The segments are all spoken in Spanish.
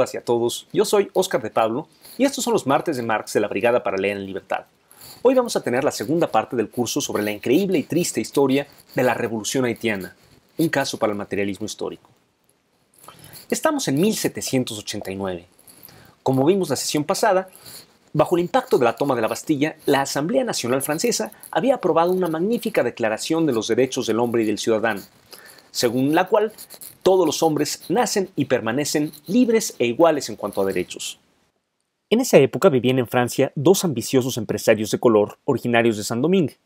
todas y a todos. Yo soy Óscar de Pablo y estos son los martes de Marx de la Brigada para Leer en Libertad. Hoy vamos a tener la segunda parte del curso sobre la increíble y triste historia de la Revolución Haitiana, un caso para el materialismo histórico. Estamos en 1789. Como vimos la sesión pasada, bajo el impacto de la toma de la Bastilla, la Asamblea Nacional Francesa había aprobado una magnífica declaración de los derechos del hombre y del ciudadano, según la cual todos los hombres nacen y permanecen libres e iguales en cuanto a derechos. En esa época vivían en Francia dos ambiciosos empresarios de color originarios de Saint-Domingue,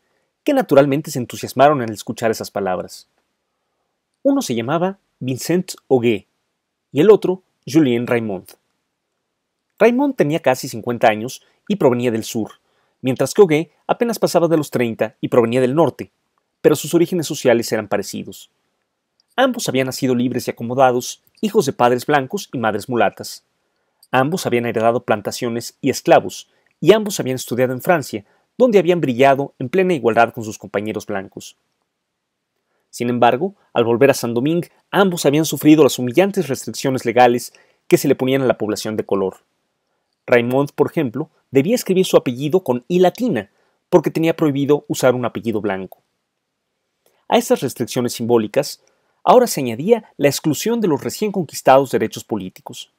que naturalmente se entusiasmaron al escuchar esas palabras. Uno se llamaba Vincent Ogué y el otro Julien Raymond. Raymond tenía casi 50 años y provenía del sur, mientras que Hoguet apenas pasaba de los 30 y provenía del norte, pero sus orígenes sociales eran parecidos. Ambos habían nacido libres y acomodados, hijos de padres blancos y madres mulatas. Ambos habían heredado plantaciones y esclavos, y ambos habían estudiado en Francia, donde habían brillado en plena igualdad con sus compañeros blancos. Sin embargo, al volver a San Domingo, ambos habían sufrido las humillantes restricciones legales que se le ponían a la población de color. Raymond, por ejemplo, debía escribir su apellido con I latina, porque tenía prohibido usar un apellido blanco. A estas restricciones simbólicas Ahora se añadía la exclusión de los recién conquistados derechos políticos.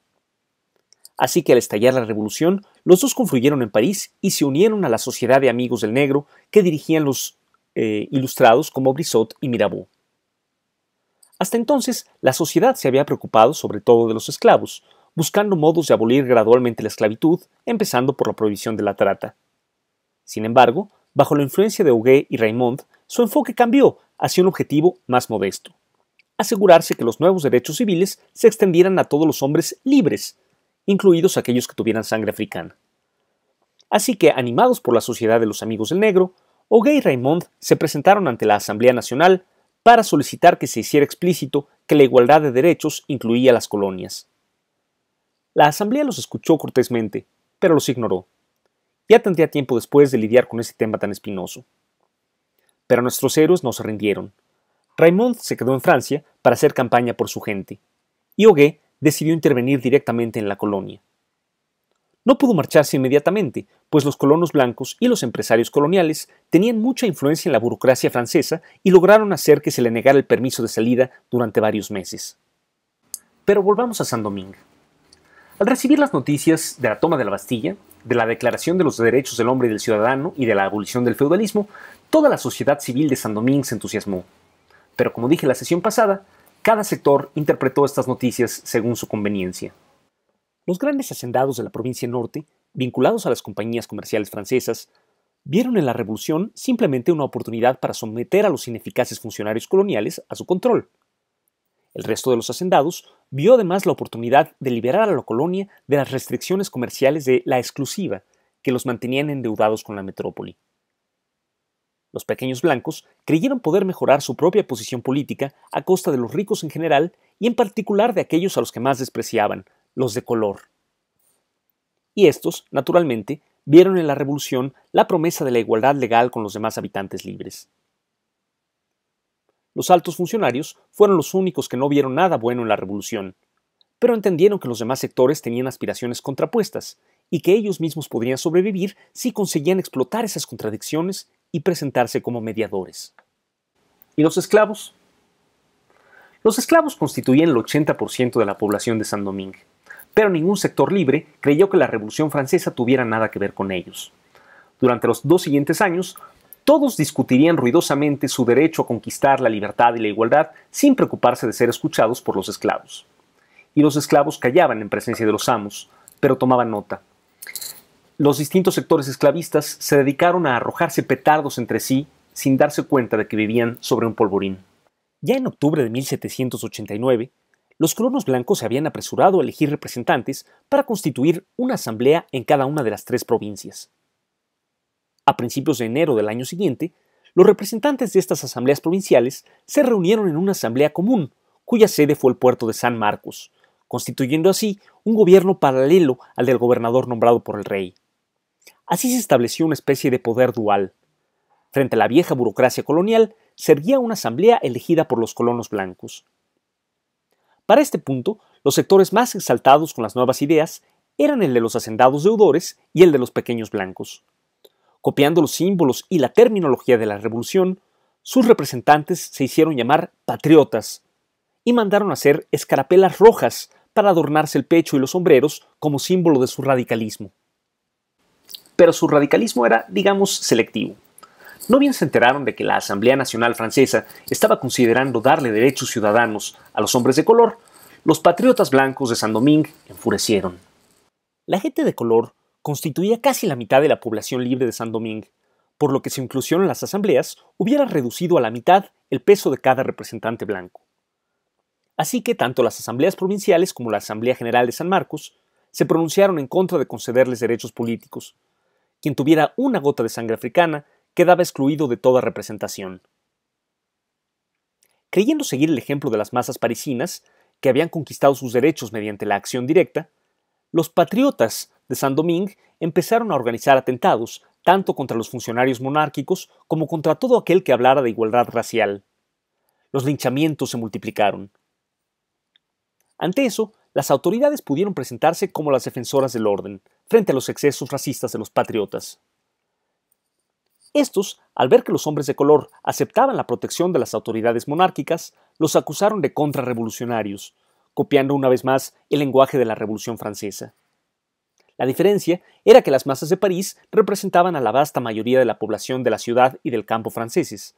Así que al estallar la revolución, los dos confluyeron en París y se unieron a la Sociedad de Amigos del Negro que dirigían los eh, ilustrados como Brissot y Mirabeau. Hasta entonces, la sociedad se había preocupado sobre todo de los esclavos, buscando modos de abolir gradualmente la esclavitud, empezando por la prohibición de la trata. Sin embargo, bajo la influencia de Huguet y Raymond, su enfoque cambió hacia un objetivo más modesto asegurarse que los nuevos derechos civiles se extendieran a todos los hombres libres, incluidos aquellos que tuvieran sangre africana. Así que, animados por la Sociedad de los Amigos del Negro, O'Gay y Raymond se presentaron ante la Asamblea Nacional para solicitar que se hiciera explícito que la igualdad de derechos incluía las colonias. La Asamblea los escuchó cortésmente, pero los ignoró. Ya tendría tiempo después de lidiar con ese tema tan espinoso. Pero nuestros héroes no se rindieron. Raymond se quedó en Francia para hacer campaña por su gente, y Ogué decidió intervenir directamente en la colonia. No pudo marcharse inmediatamente, pues los colonos blancos y los empresarios coloniales tenían mucha influencia en la burocracia francesa y lograron hacer que se le negara el permiso de salida durante varios meses. Pero volvamos a San Domingo. Al recibir las noticias de la toma de la Bastilla, de la Declaración de los Derechos del Hombre y del Ciudadano y de la abolición del feudalismo, toda la sociedad civil de San Domingo se entusiasmó. Pero como dije la sesión pasada, cada sector interpretó estas noticias según su conveniencia. Los grandes hacendados de la provincia norte, vinculados a las compañías comerciales francesas, vieron en la revolución simplemente una oportunidad para someter a los ineficaces funcionarios coloniales a su control. El resto de los hacendados vio además la oportunidad de liberar a la colonia de las restricciones comerciales de la exclusiva que los mantenían endeudados con la metrópoli los pequeños blancos creyeron poder mejorar su propia posición política a costa de los ricos en general y en particular de aquellos a los que más despreciaban, los de color. Y estos, naturalmente, vieron en la revolución la promesa de la igualdad legal con los demás habitantes libres. Los altos funcionarios fueron los únicos que no vieron nada bueno en la revolución, pero entendieron que los demás sectores tenían aspiraciones contrapuestas y que ellos mismos podrían sobrevivir si conseguían explotar esas contradicciones y presentarse como mediadores. ¿Y los esclavos? Los esclavos constituían el 80% de la población de San Domingo, pero ningún sector libre creyó que la Revolución Francesa tuviera nada que ver con ellos. Durante los dos siguientes años, todos discutirían ruidosamente su derecho a conquistar la libertad y la igualdad sin preocuparse de ser escuchados por los esclavos. Y los esclavos callaban en presencia de los amos, pero tomaban nota los distintos sectores esclavistas se dedicaron a arrojarse petardos entre sí sin darse cuenta de que vivían sobre un polvorín. Ya en octubre de 1789, los colonos blancos se habían apresurado a elegir representantes para constituir una asamblea en cada una de las tres provincias. A principios de enero del año siguiente, los representantes de estas asambleas provinciales se reunieron en una asamblea común, cuya sede fue el puerto de San Marcos, constituyendo así un gobierno paralelo al del gobernador nombrado por el rey. Así se estableció una especie de poder dual. Frente a la vieja burocracia colonial, servía una asamblea elegida por los colonos blancos. Para este punto, los sectores más exaltados con las nuevas ideas eran el de los hacendados deudores y el de los pequeños blancos. Copiando los símbolos y la terminología de la revolución, sus representantes se hicieron llamar patriotas y mandaron hacer escarapelas rojas para adornarse el pecho y los sombreros como símbolo de su radicalismo pero su radicalismo era, digamos, selectivo. No bien se enteraron de que la Asamblea Nacional Francesa estaba considerando darle derechos ciudadanos a los hombres de color, los patriotas blancos de San Domingo enfurecieron. La gente de color constituía casi la mitad de la población libre de San Domingo, por lo que su inclusión en las asambleas hubiera reducido a la mitad el peso de cada representante blanco. Así que tanto las asambleas provinciales como la Asamblea General de San Marcos se pronunciaron en contra de concederles derechos políticos, quien tuviera una gota de sangre africana quedaba excluido de toda representación. Creyendo seguir el ejemplo de las masas parisinas, que habían conquistado sus derechos mediante la acción directa, los patriotas de San domingue empezaron a organizar atentados tanto contra los funcionarios monárquicos como contra todo aquel que hablara de igualdad racial. Los linchamientos se multiplicaron. Ante eso, las autoridades pudieron presentarse como las defensoras del orden, frente a los excesos racistas de los patriotas. Estos, al ver que los hombres de color aceptaban la protección de las autoridades monárquicas, los acusaron de contrarrevolucionarios, copiando una vez más el lenguaje de la Revolución Francesa. La diferencia era que las masas de París representaban a la vasta mayoría de la población de la ciudad y del campo franceses,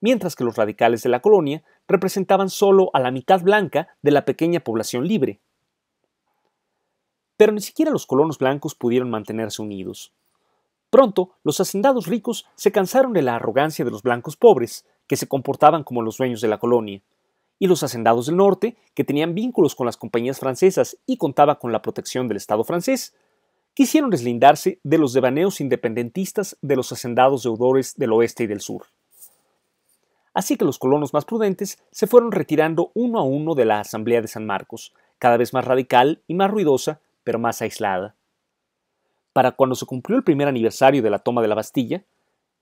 mientras que los radicales de la colonia representaban solo a la mitad blanca de la pequeña población libre, pero ni siquiera los colonos blancos pudieron mantenerse unidos. Pronto, los hacendados ricos se cansaron de la arrogancia de los blancos pobres, que se comportaban como los dueños de la colonia, y los hacendados del norte, que tenían vínculos con las compañías francesas y contaba con la protección del Estado francés, quisieron deslindarse de los devaneos independentistas de los hacendados deudores del oeste y del sur. Así que los colonos más prudentes se fueron retirando uno a uno de la Asamblea de San Marcos, cada vez más radical y más ruidosa, pero más aislada. Para cuando se cumplió el primer aniversario de la toma de la Bastilla,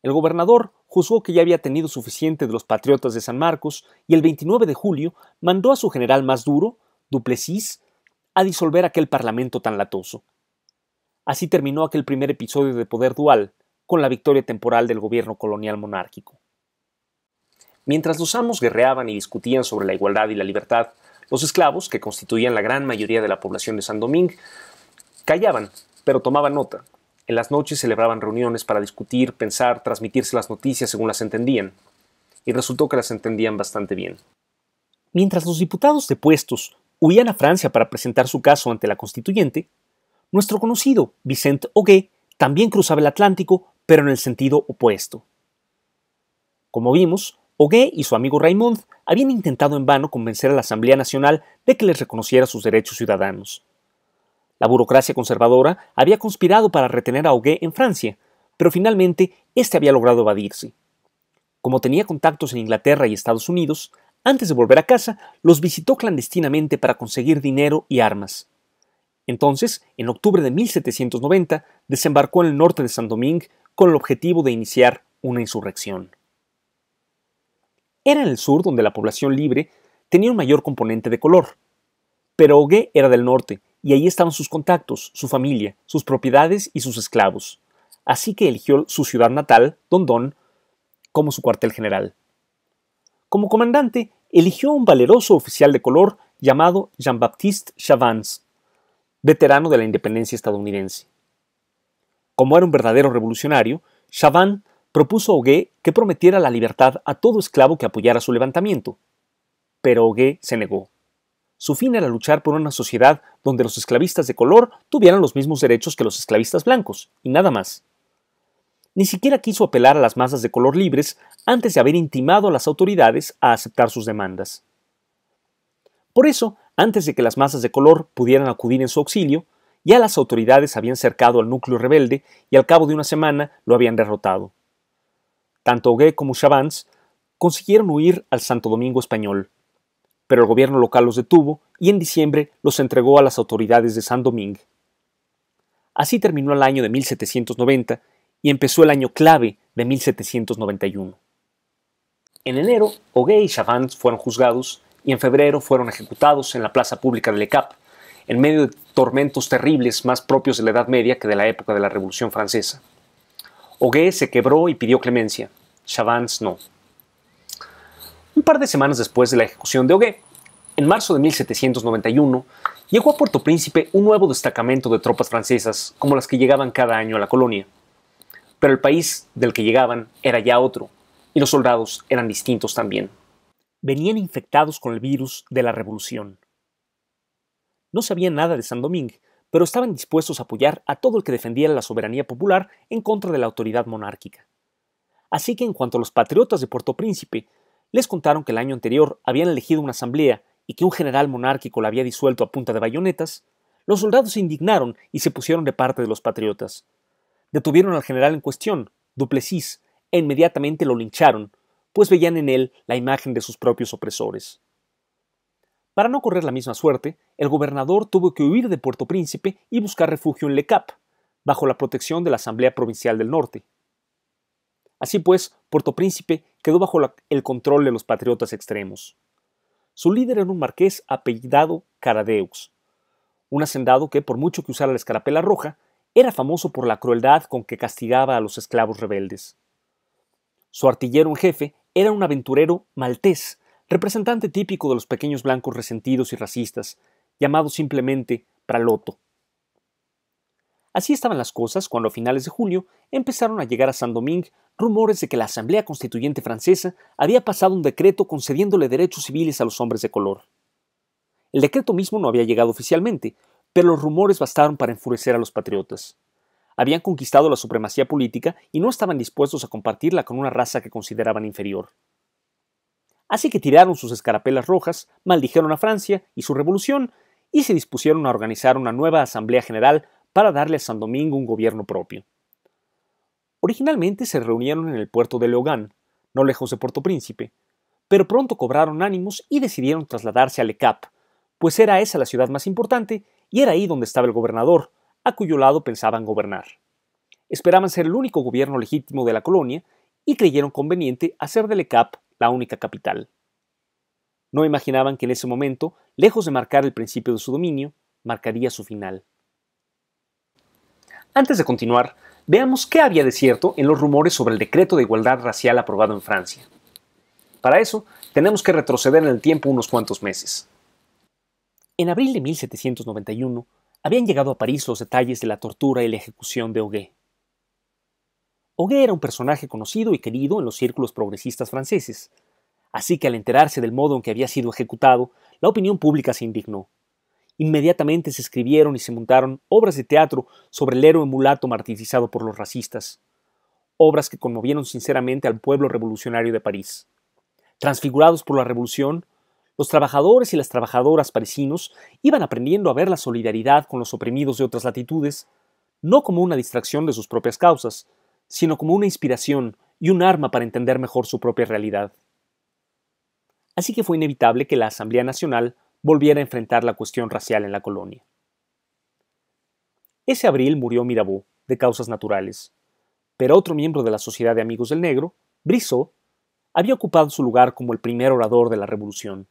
el gobernador juzgó que ya había tenido suficiente de los patriotas de San Marcos y el 29 de julio mandó a su general más duro, Duplessis, a disolver aquel parlamento tan latoso. Así terminó aquel primer episodio de poder dual, con la victoria temporal del gobierno colonial monárquico. Mientras los amos guerreaban y discutían sobre la igualdad y la libertad, los esclavos, que constituían la gran mayoría de la población de San Domingo, callaban, pero tomaban nota. En las noches celebraban reuniones para discutir, pensar, transmitirse las noticias según las entendían. Y resultó que las entendían bastante bien. Mientras los diputados de puestos huían a Francia para presentar su caso ante la constituyente, nuestro conocido Vicente Ogué también cruzaba el Atlántico, pero en el sentido opuesto. Como vimos, Ogué y su amigo Raymond habían intentado en vano convencer a la Asamblea Nacional de que les reconociera sus derechos ciudadanos. La burocracia conservadora había conspirado para retener a Ogué en Francia, pero finalmente éste había logrado evadirse. Como tenía contactos en Inglaterra y Estados Unidos, antes de volver a casa, los visitó clandestinamente para conseguir dinero y armas. Entonces, en octubre de 1790, desembarcó en el norte de Saint-Domingue con el objetivo de iniciar una insurrección era en el sur donde la población libre tenía un mayor componente de color. Pero Ogué era del norte, y ahí estaban sus contactos, su familia, sus propiedades y sus esclavos. Así que eligió su ciudad natal, Dondón, como su cuartel general. Como comandante, eligió a un valeroso oficial de color llamado Jean-Baptiste Chavans, veterano de la independencia estadounidense. Como era un verdadero revolucionario, Chavans propuso a que prometiera la libertad a todo esclavo que apoyara su levantamiento. Pero Ogué se negó. Su fin era luchar por una sociedad donde los esclavistas de color tuvieran los mismos derechos que los esclavistas blancos, y nada más. Ni siquiera quiso apelar a las masas de color libres antes de haber intimado a las autoridades a aceptar sus demandas. Por eso, antes de que las masas de color pudieran acudir en su auxilio, ya las autoridades habían cercado al núcleo rebelde y al cabo de una semana lo habían derrotado. Tanto Ogué como Chavans consiguieron huir al Santo Domingo español, pero el gobierno local los detuvo y en diciembre los entregó a las autoridades de San Domingo. Así terminó el año de 1790 y empezó el año clave de 1791. En enero, Ogué y Chavans fueron juzgados y en febrero fueron ejecutados en la plaza pública de Le Cap, en medio de tormentos terribles más propios de la Edad Media que de la época de la Revolución Francesa. Ogué se quebró y pidió clemencia. Chavans no. Un par de semanas después de la ejecución de Ogué, en marzo de 1791, llegó a Puerto Príncipe un nuevo destacamento de tropas francesas, como las que llegaban cada año a la colonia. Pero el país del que llegaban era ya otro, y los soldados eran distintos también. Venían infectados con el virus de la revolución. No sabían nada de San Domingo pero estaban dispuestos a apoyar a todo el que defendiera la soberanía popular en contra de la autoridad monárquica. Así que en cuanto a los patriotas de Puerto Príncipe, les contaron que el año anterior habían elegido una asamblea y que un general monárquico la había disuelto a punta de bayonetas, los soldados se indignaron y se pusieron de parte de los patriotas. Detuvieron al general en cuestión, Duplessis, e inmediatamente lo lincharon, pues veían en él la imagen de sus propios opresores. Para no correr la misma suerte, el gobernador tuvo que huir de Puerto Príncipe y buscar refugio en Lecap, bajo la protección de la Asamblea Provincial del Norte. Así pues, Puerto Príncipe quedó bajo el control de los patriotas extremos. Su líder era un marqués apellidado Caradeux, un hacendado que, por mucho que usara la escarapela roja, era famoso por la crueldad con que castigaba a los esclavos rebeldes. Su artillero en jefe era un aventurero maltés representante típico de los pequeños blancos resentidos y racistas, llamado simplemente Praloto. Así estaban las cosas cuando a finales de julio empezaron a llegar a San domingue rumores de que la Asamblea Constituyente Francesa había pasado un decreto concediéndole derechos civiles a los hombres de color. El decreto mismo no había llegado oficialmente, pero los rumores bastaron para enfurecer a los patriotas. Habían conquistado la supremacía política y no estaban dispuestos a compartirla con una raza que consideraban inferior. Así que tiraron sus escarapelas rojas, maldijeron a Francia y su revolución, y se dispusieron a organizar una nueva Asamblea General para darle a San Domingo un gobierno propio. Originalmente se reunieron en el puerto de Leogán, no lejos de Puerto Príncipe, pero pronto cobraron ánimos y decidieron trasladarse a Le Cap, pues era esa la ciudad más importante y era ahí donde estaba el gobernador, a cuyo lado pensaban gobernar. Esperaban ser el único gobierno legítimo de la colonia y creyeron conveniente hacer de Le Cap la única capital. No imaginaban que en ese momento, lejos de marcar el principio de su dominio, marcaría su final. Antes de continuar, veamos qué había de cierto en los rumores sobre el decreto de igualdad racial aprobado en Francia. Para eso, tenemos que retroceder en el tiempo unos cuantos meses. En abril de 1791, habían llegado a París los detalles de la tortura y la ejecución de Hoguet era un personaje conocido y querido en los círculos progresistas franceses, así que al enterarse del modo en que había sido ejecutado, la opinión pública se indignó. Inmediatamente se escribieron y se montaron obras de teatro sobre el héroe mulato martirizado por los racistas, obras que conmovieron sinceramente al pueblo revolucionario de París. Transfigurados por la revolución, los trabajadores y las trabajadoras parisinos iban aprendiendo a ver la solidaridad con los oprimidos de otras latitudes, no como una distracción de sus propias causas, sino como una inspiración y un arma para entender mejor su propia realidad. Así que fue inevitable que la Asamblea Nacional volviera a enfrentar la cuestión racial en la colonia. Ese abril murió Mirabeau, de causas naturales, pero otro miembro de la Sociedad de Amigos del Negro, Brissot, había ocupado su lugar como el primer orador de la revolución.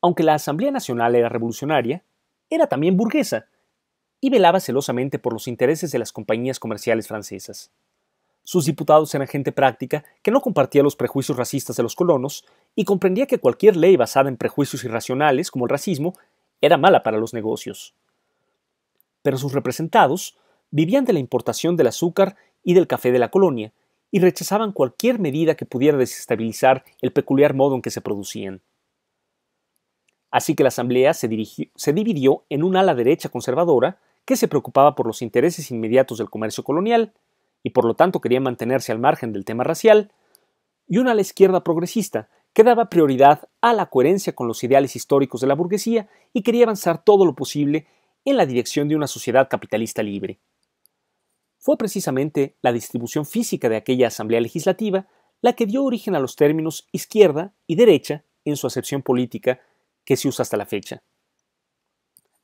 Aunque la Asamblea Nacional era revolucionaria, era también burguesa, y velaba celosamente por los intereses de las compañías comerciales francesas. Sus diputados eran gente práctica que no compartía los prejuicios racistas de los colonos y comprendía que cualquier ley basada en prejuicios irracionales, como el racismo, era mala para los negocios. Pero sus representados vivían de la importación del azúcar y del café de la colonia, y rechazaban cualquier medida que pudiera desestabilizar el peculiar modo en que se producían. Así que la Asamblea se, dividió en un ala derecha conservadora que se preocupaba por los intereses inmediatos del comercio colonial, y por lo tanto quería mantenerse al margen del tema racial, y una a la izquierda progresista, que daba prioridad a la coherencia con los ideales históricos de la burguesía y quería avanzar todo lo posible en la dirección de una sociedad capitalista libre. Fue precisamente la distribución física de aquella Asamblea Legislativa la que dio origen a los términos izquierda y derecha en su acepción política que se usa hasta la fecha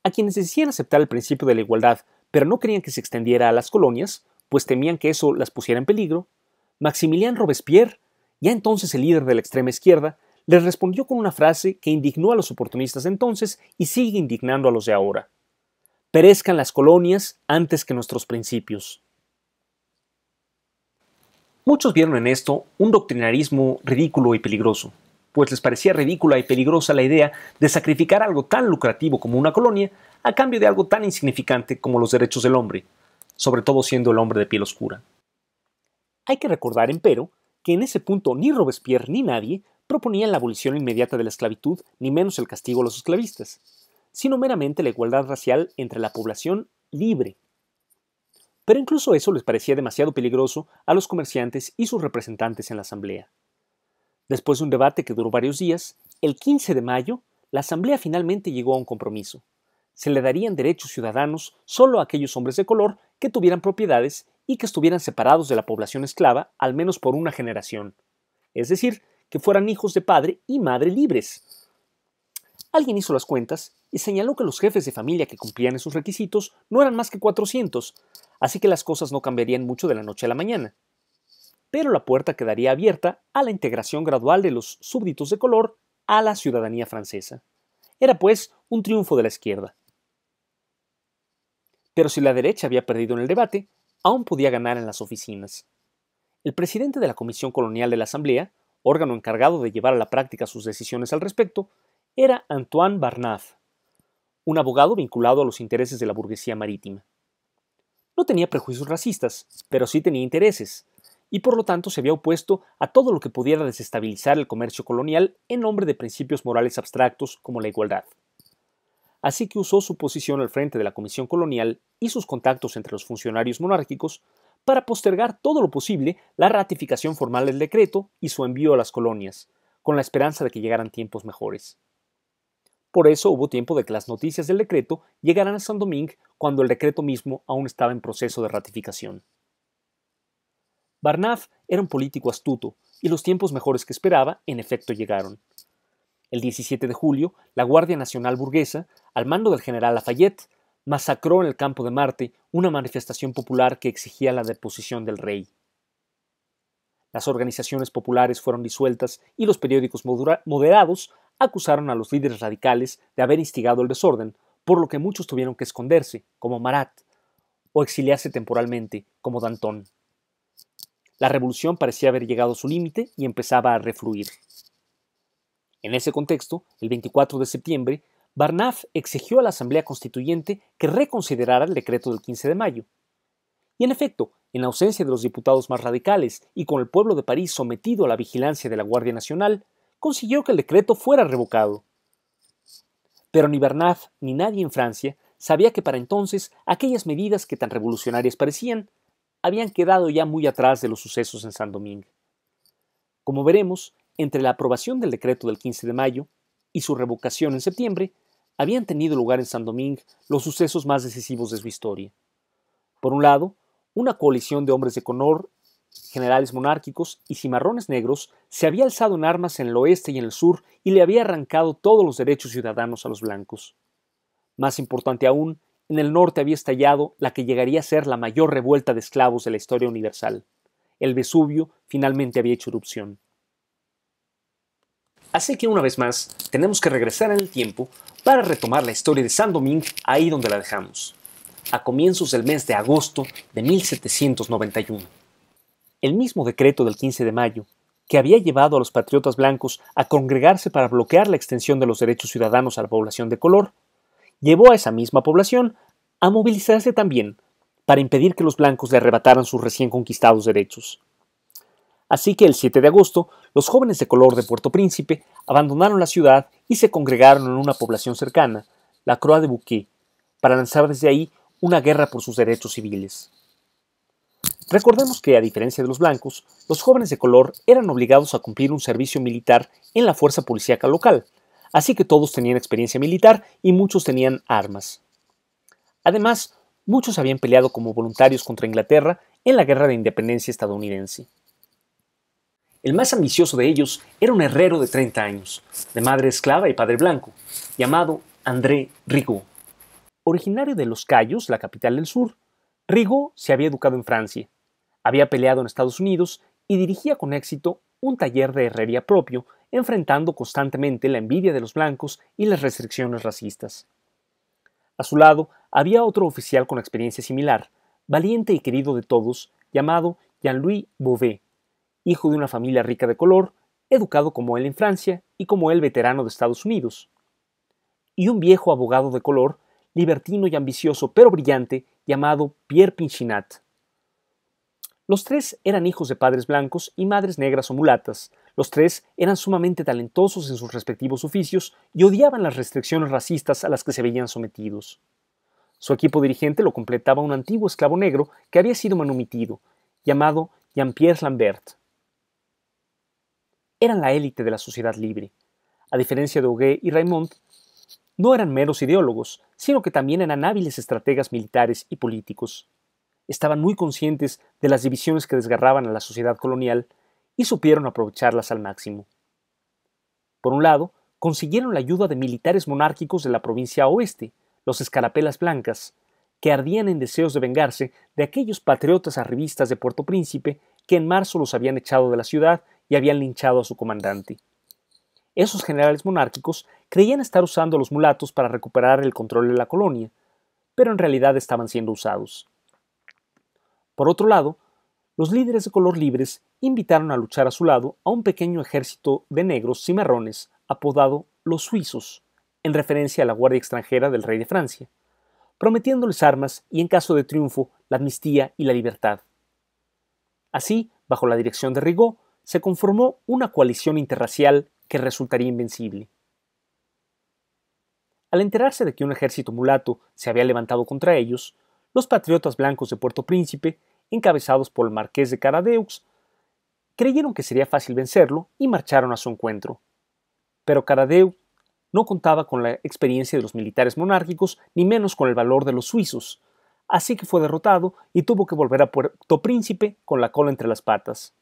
a quienes decían aceptar el principio de la igualdad, pero no querían que se extendiera a las colonias, pues temían que eso las pusiera en peligro, Maximilien Robespierre, ya entonces el líder de la extrema izquierda, les respondió con una frase que indignó a los oportunistas entonces y sigue indignando a los de ahora. Perezcan las colonias antes que nuestros principios. Muchos vieron en esto un doctrinarismo ridículo y peligroso, pues les parecía ridícula y peligrosa la idea de sacrificar algo tan lucrativo como una colonia a cambio de algo tan insignificante como los derechos del hombre, sobre todo siendo el hombre de piel oscura. Hay que recordar, empero, que en ese punto ni Robespierre ni nadie proponían la abolición inmediata de la esclavitud, ni menos el castigo a los esclavistas, sino meramente la igualdad racial entre la población libre. Pero incluso eso les parecía demasiado peligroso a los comerciantes y sus representantes en la Asamblea. Después de un debate que duró varios días, el 15 de mayo, la Asamblea finalmente llegó a un compromiso. Se le darían derechos ciudadanos solo a aquellos hombres de color que tuvieran propiedades y que estuvieran separados de la población esclava al menos por una generación. Es decir, que fueran hijos de padre y madre libres. Alguien hizo las cuentas y señaló que los jefes de familia que cumplían esos requisitos no eran más que 400, así que las cosas no cambiarían mucho de la noche a la mañana pero la puerta quedaría abierta a la integración gradual de los súbditos de color a la ciudadanía francesa. Era pues un triunfo de la izquierda. Pero si la derecha había perdido en el debate, aún podía ganar en las oficinas. El presidente de la Comisión Colonial de la Asamblea, órgano encargado de llevar a la práctica sus decisiones al respecto, era Antoine Barnaf, un abogado vinculado a los intereses de la burguesía marítima. No tenía prejuicios racistas, pero sí tenía intereses, y por lo tanto se había opuesto a todo lo que pudiera desestabilizar el comercio colonial en nombre de principios morales abstractos como la igualdad. Así que usó su posición al frente de la Comisión Colonial y sus contactos entre los funcionarios monárquicos para postergar todo lo posible la ratificación formal del decreto y su envío a las colonias, con la esperanza de que llegaran tiempos mejores. Por eso hubo tiempo de que las noticias del decreto llegaran a San Domingo cuando el decreto mismo aún estaba en proceso de ratificación. Barnaf era un político astuto, y los tiempos mejores que esperaba en efecto llegaron. El 17 de julio, la Guardia Nacional Burguesa, al mando del general Lafayette, masacró en el campo de Marte una manifestación popular que exigía la deposición del rey. Las organizaciones populares fueron disueltas y los periódicos moderados acusaron a los líderes radicales de haber instigado el desorden, por lo que muchos tuvieron que esconderse, como Marat, o exiliarse temporalmente, como Danton. La revolución parecía haber llegado a su límite y empezaba a refluir. En ese contexto, el 24 de septiembre, Barnaf exigió a la Asamblea Constituyente que reconsiderara el decreto del 15 de mayo. Y en efecto, en ausencia de los diputados más radicales y con el pueblo de París sometido a la vigilancia de la Guardia Nacional, consiguió que el decreto fuera revocado. Pero ni Barnaf ni nadie en Francia sabía que para entonces aquellas medidas que tan revolucionarias parecían habían quedado ya muy atrás de los sucesos en San Domingo. Como veremos, entre la aprobación del decreto del 15 de mayo y su revocación en septiembre, habían tenido lugar en San Domingo los sucesos más decisivos de su historia. Por un lado, una coalición de hombres de color, generales monárquicos y cimarrones negros se había alzado en armas en el oeste y en el sur y le había arrancado todos los derechos ciudadanos a los blancos. Más importante aún, en el norte había estallado la que llegaría a ser la mayor revuelta de esclavos de la historia universal. El Vesubio finalmente había hecho erupción. Así que una vez más, tenemos que regresar en el tiempo para retomar la historia de San Domingue ahí donde la dejamos, a comienzos del mes de agosto de 1791. El mismo decreto del 15 de mayo, que había llevado a los patriotas blancos a congregarse para bloquear la extensión de los derechos ciudadanos a la población de color, llevó a esa misma población a movilizarse también para impedir que los blancos le arrebataran sus recién conquistados derechos. Así que el 7 de agosto, los jóvenes de color de Puerto Príncipe abandonaron la ciudad y se congregaron en una población cercana, la Croa de Bouquet, para lanzar desde ahí una guerra por sus derechos civiles. Recordemos que, a diferencia de los blancos, los jóvenes de color eran obligados a cumplir un servicio militar en la fuerza policíaca local, así que todos tenían experiencia militar y muchos tenían armas. Además, muchos habían peleado como voluntarios contra Inglaterra en la Guerra de Independencia estadounidense. El más ambicioso de ellos era un herrero de 30 años, de madre esclava y padre blanco, llamado André Rigaud. Originario de Los Cayos, la capital del sur, Rigaud se había educado en Francia, había peleado en Estados Unidos y dirigía con éxito un taller de herrería propio enfrentando constantemente la envidia de los blancos y las restricciones racistas. A su lado había otro oficial con experiencia similar, valiente y querido de todos, llamado Jean-Louis Beauvais, hijo de una familia rica de color, educado como él en Francia y como él veterano de Estados Unidos. Y un viejo abogado de color, libertino y ambicioso pero brillante, llamado Pierre Pinchinat. Los tres eran hijos de padres blancos y madres negras o mulatas, los tres eran sumamente talentosos en sus respectivos oficios y odiaban las restricciones racistas a las que se veían sometidos. Su equipo dirigente lo completaba un antiguo esclavo negro que había sido manumitido, llamado Jean-Pierre Lambert. Eran la élite de la sociedad libre. A diferencia de Huguet y Raymond, no eran meros ideólogos, sino que también eran hábiles estrategas militares y políticos. Estaban muy conscientes de las divisiones que desgarraban a la sociedad colonial y supieron aprovecharlas al máximo. Por un lado, consiguieron la ayuda de militares monárquicos de la provincia oeste, los escarapelas blancas, que ardían en deseos de vengarse de aquellos patriotas arribistas de Puerto Príncipe que en marzo los habían echado de la ciudad y habían linchado a su comandante. Esos generales monárquicos creían estar usando a los mulatos para recuperar el control de la colonia, pero en realidad estaban siendo usados. Por otro lado, los líderes de color libres invitaron a luchar a su lado a un pequeño ejército de negros cimarrones apodado los suizos, en referencia a la Guardia extranjera del rey de Francia, prometiéndoles armas y en caso de triunfo la amnistía y la libertad. Así, bajo la dirección de Rigaud, se conformó una coalición interracial que resultaría invencible. Al enterarse de que un ejército mulato se había levantado contra ellos, los patriotas blancos de Puerto Príncipe, encabezados por el marqués de Caradeux, creyeron que sería fácil vencerlo y marcharon a su encuentro. Pero Caradeu no contaba con la experiencia de los militares monárquicos ni menos con el valor de los suizos, así que fue derrotado y tuvo que volver a Puerto Príncipe con la cola entre las patas.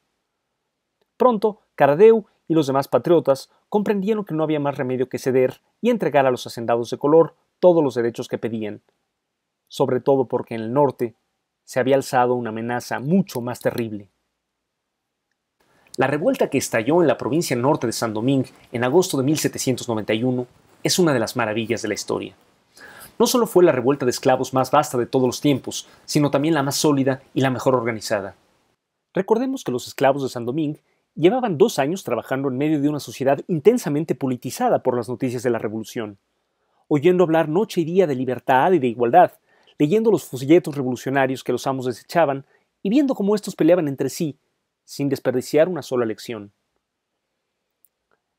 Pronto, Caradeu y los demás patriotas comprendieron que no había más remedio que ceder y entregar a los hacendados de color todos los derechos que pedían, sobre todo porque en el norte se había alzado una amenaza mucho más terrible. La revuelta que estalló en la provincia norte de San Domingo en agosto de 1791 es una de las maravillas de la historia. No solo fue la revuelta de esclavos más vasta de todos los tiempos, sino también la más sólida y la mejor organizada. Recordemos que los esclavos de San Domingo llevaban dos años trabajando en medio de una sociedad intensamente politizada por las noticias de la Revolución, oyendo hablar noche y día de libertad y de igualdad, leyendo los fusilletos revolucionarios que los amos desechaban y viendo cómo estos peleaban entre sí sin desperdiciar una sola lección.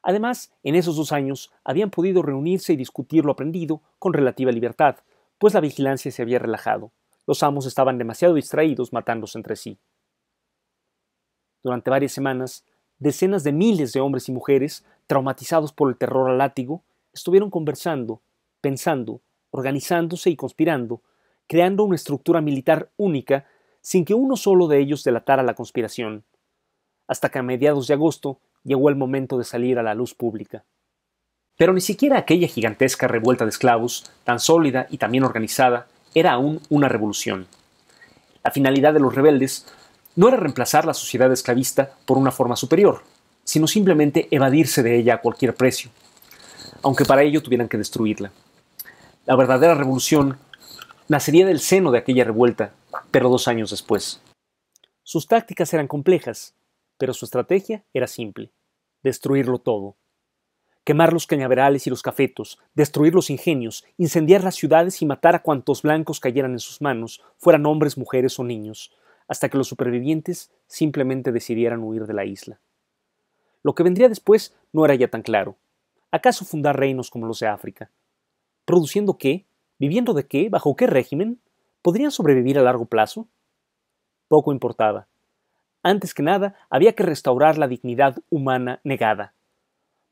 Además, en esos dos años habían podido reunirse y discutir lo aprendido con relativa libertad, pues la vigilancia se había relajado. Los amos estaban demasiado distraídos matándose entre sí. Durante varias semanas, decenas de miles de hombres y mujeres, traumatizados por el terror al látigo, estuvieron conversando, pensando, organizándose y conspirando, creando una estructura militar única sin que uno solo de ellos delatara la conspiración hasta que a mediados de agosto llegó el momento de salir a la luz pública. Pero ni siquiera aquella gigantesca revuelta de esclavos, tan sólida y también organizada, era aún una revolución. La finalidad de los rebeldes no era reemplazar la sociedad esclavista por una forma superior, sino simplemente evadirse de ella a cualquier precio, aunque para ello tuvieran que destruirla. La verdadera revolución nacería del seno de aquella revuelta, pero dos años después. Sus tácticas eran complejas, pero su estrategia era simple, destruirlo todo. Quemar los cañaverales y los cafetos, destruir los ingenios, incendiar las ciudades y matar a cuantos blancos cayeran en sus manos, fueran hombres, mujeres o niños, hasta que los supervivientes simplemente decidieran huir de la isla. Lo que vendría después no era ya tan claro. ¿Acaso fundar reinos como los de África? ¿Produciendo qué? ¿Viviendo de qué? ¿Bajo qué régimen? ¿Podrían sobrevivir a largo plazo? Poco importaba. Antes que nada, había que restaurar la dignidad humana negada.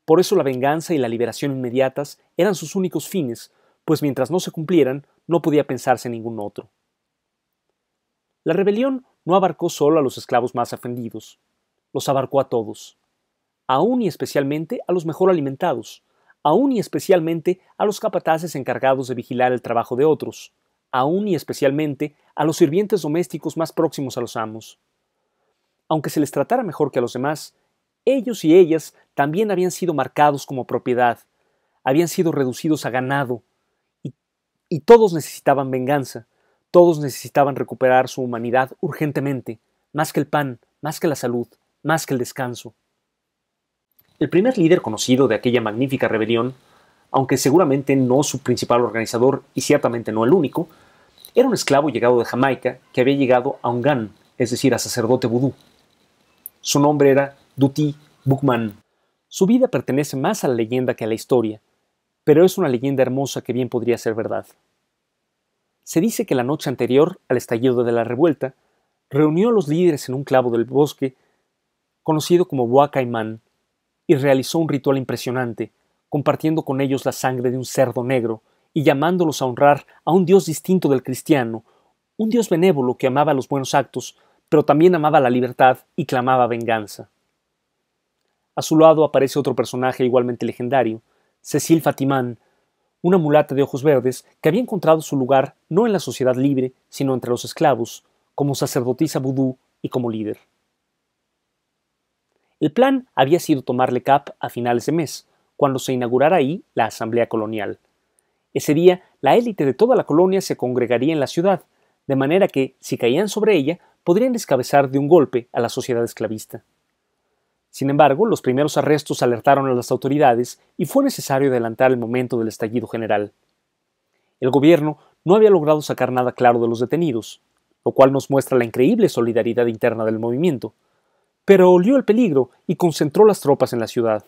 Por eso la venganza y la liberación inmediatas eran sus únicos fines, pues mientras no se cumplieran, no podía pensarse en ningún otro. La rebelión no abarcó solo a los esclavos más ofendidos, los abarcó a todos, aún y especialmente a los mejor alimentados, aún y especialmente a los capataces encargados de vigilar el trabajo de otros, aún y especialmente a los sirvientes domésticos más próximos a los amos aunque se les tratara mejor que a los demás, ellos y ellas también habían sido marcados como propiedad, habían sido reducidos a ganado, y, todos necesitaban venganza, todos necesitaban recuperar su humanidad urgentemente, más que el pan, más que la salud, más que el descanso. El primer líder conocido de aquella magnífica rebelión, aunque seguramente no su principal organizador y ciertamente no el único, era un esclavo llegado de Jamaica que había llegado a un es decir, a sacerdote vudú. Su nombre era Duti Bukman. Su vida pertenece más a la leyenda que a la historia, pero es una leyenda hermosa que bien podría ser verdad. Se dice que la noche anterior al estallido de la revuelta, reunió a los líderes en un clavo del bosque, conocido como Boa y realizó un ritual impresionante, compartiendo con ellos la sangre de un cerdo negro y llamándolos a honrar a un dios distinto del cristiano, un dios benévolo que amaba los buenos actos, pero también amaba la libertad y clamaba venganza. A su lado aparece otro personaje igualmente legendario, Cecil Fatimán, una mulata de ojos verdes que había encontrado su lugar no en la sociedad libre, sino entre los esclavos, como sacerdotisa vudú y como líder. El plan había sido tomarle cap a finales de mes, cuando se inaugurara ahí la Asamblea Colonial. Ese día, la élite de toda la colonia se congregaría en la ciudad, de manera que, si caían sobre ella, podrían descabezar de un golpe a la sociedad esclavista. Sin embargo, los primeros arrestos alertaron a las autoridades y fue necesario adelantar el momento del estallido general. El gobierno no había logrado sacar nada claro de los detenidos, lo cual nos muestra la increíble solidaridad interna del movimiento, pero olió el peligro y concentró las tropas en la ciudad.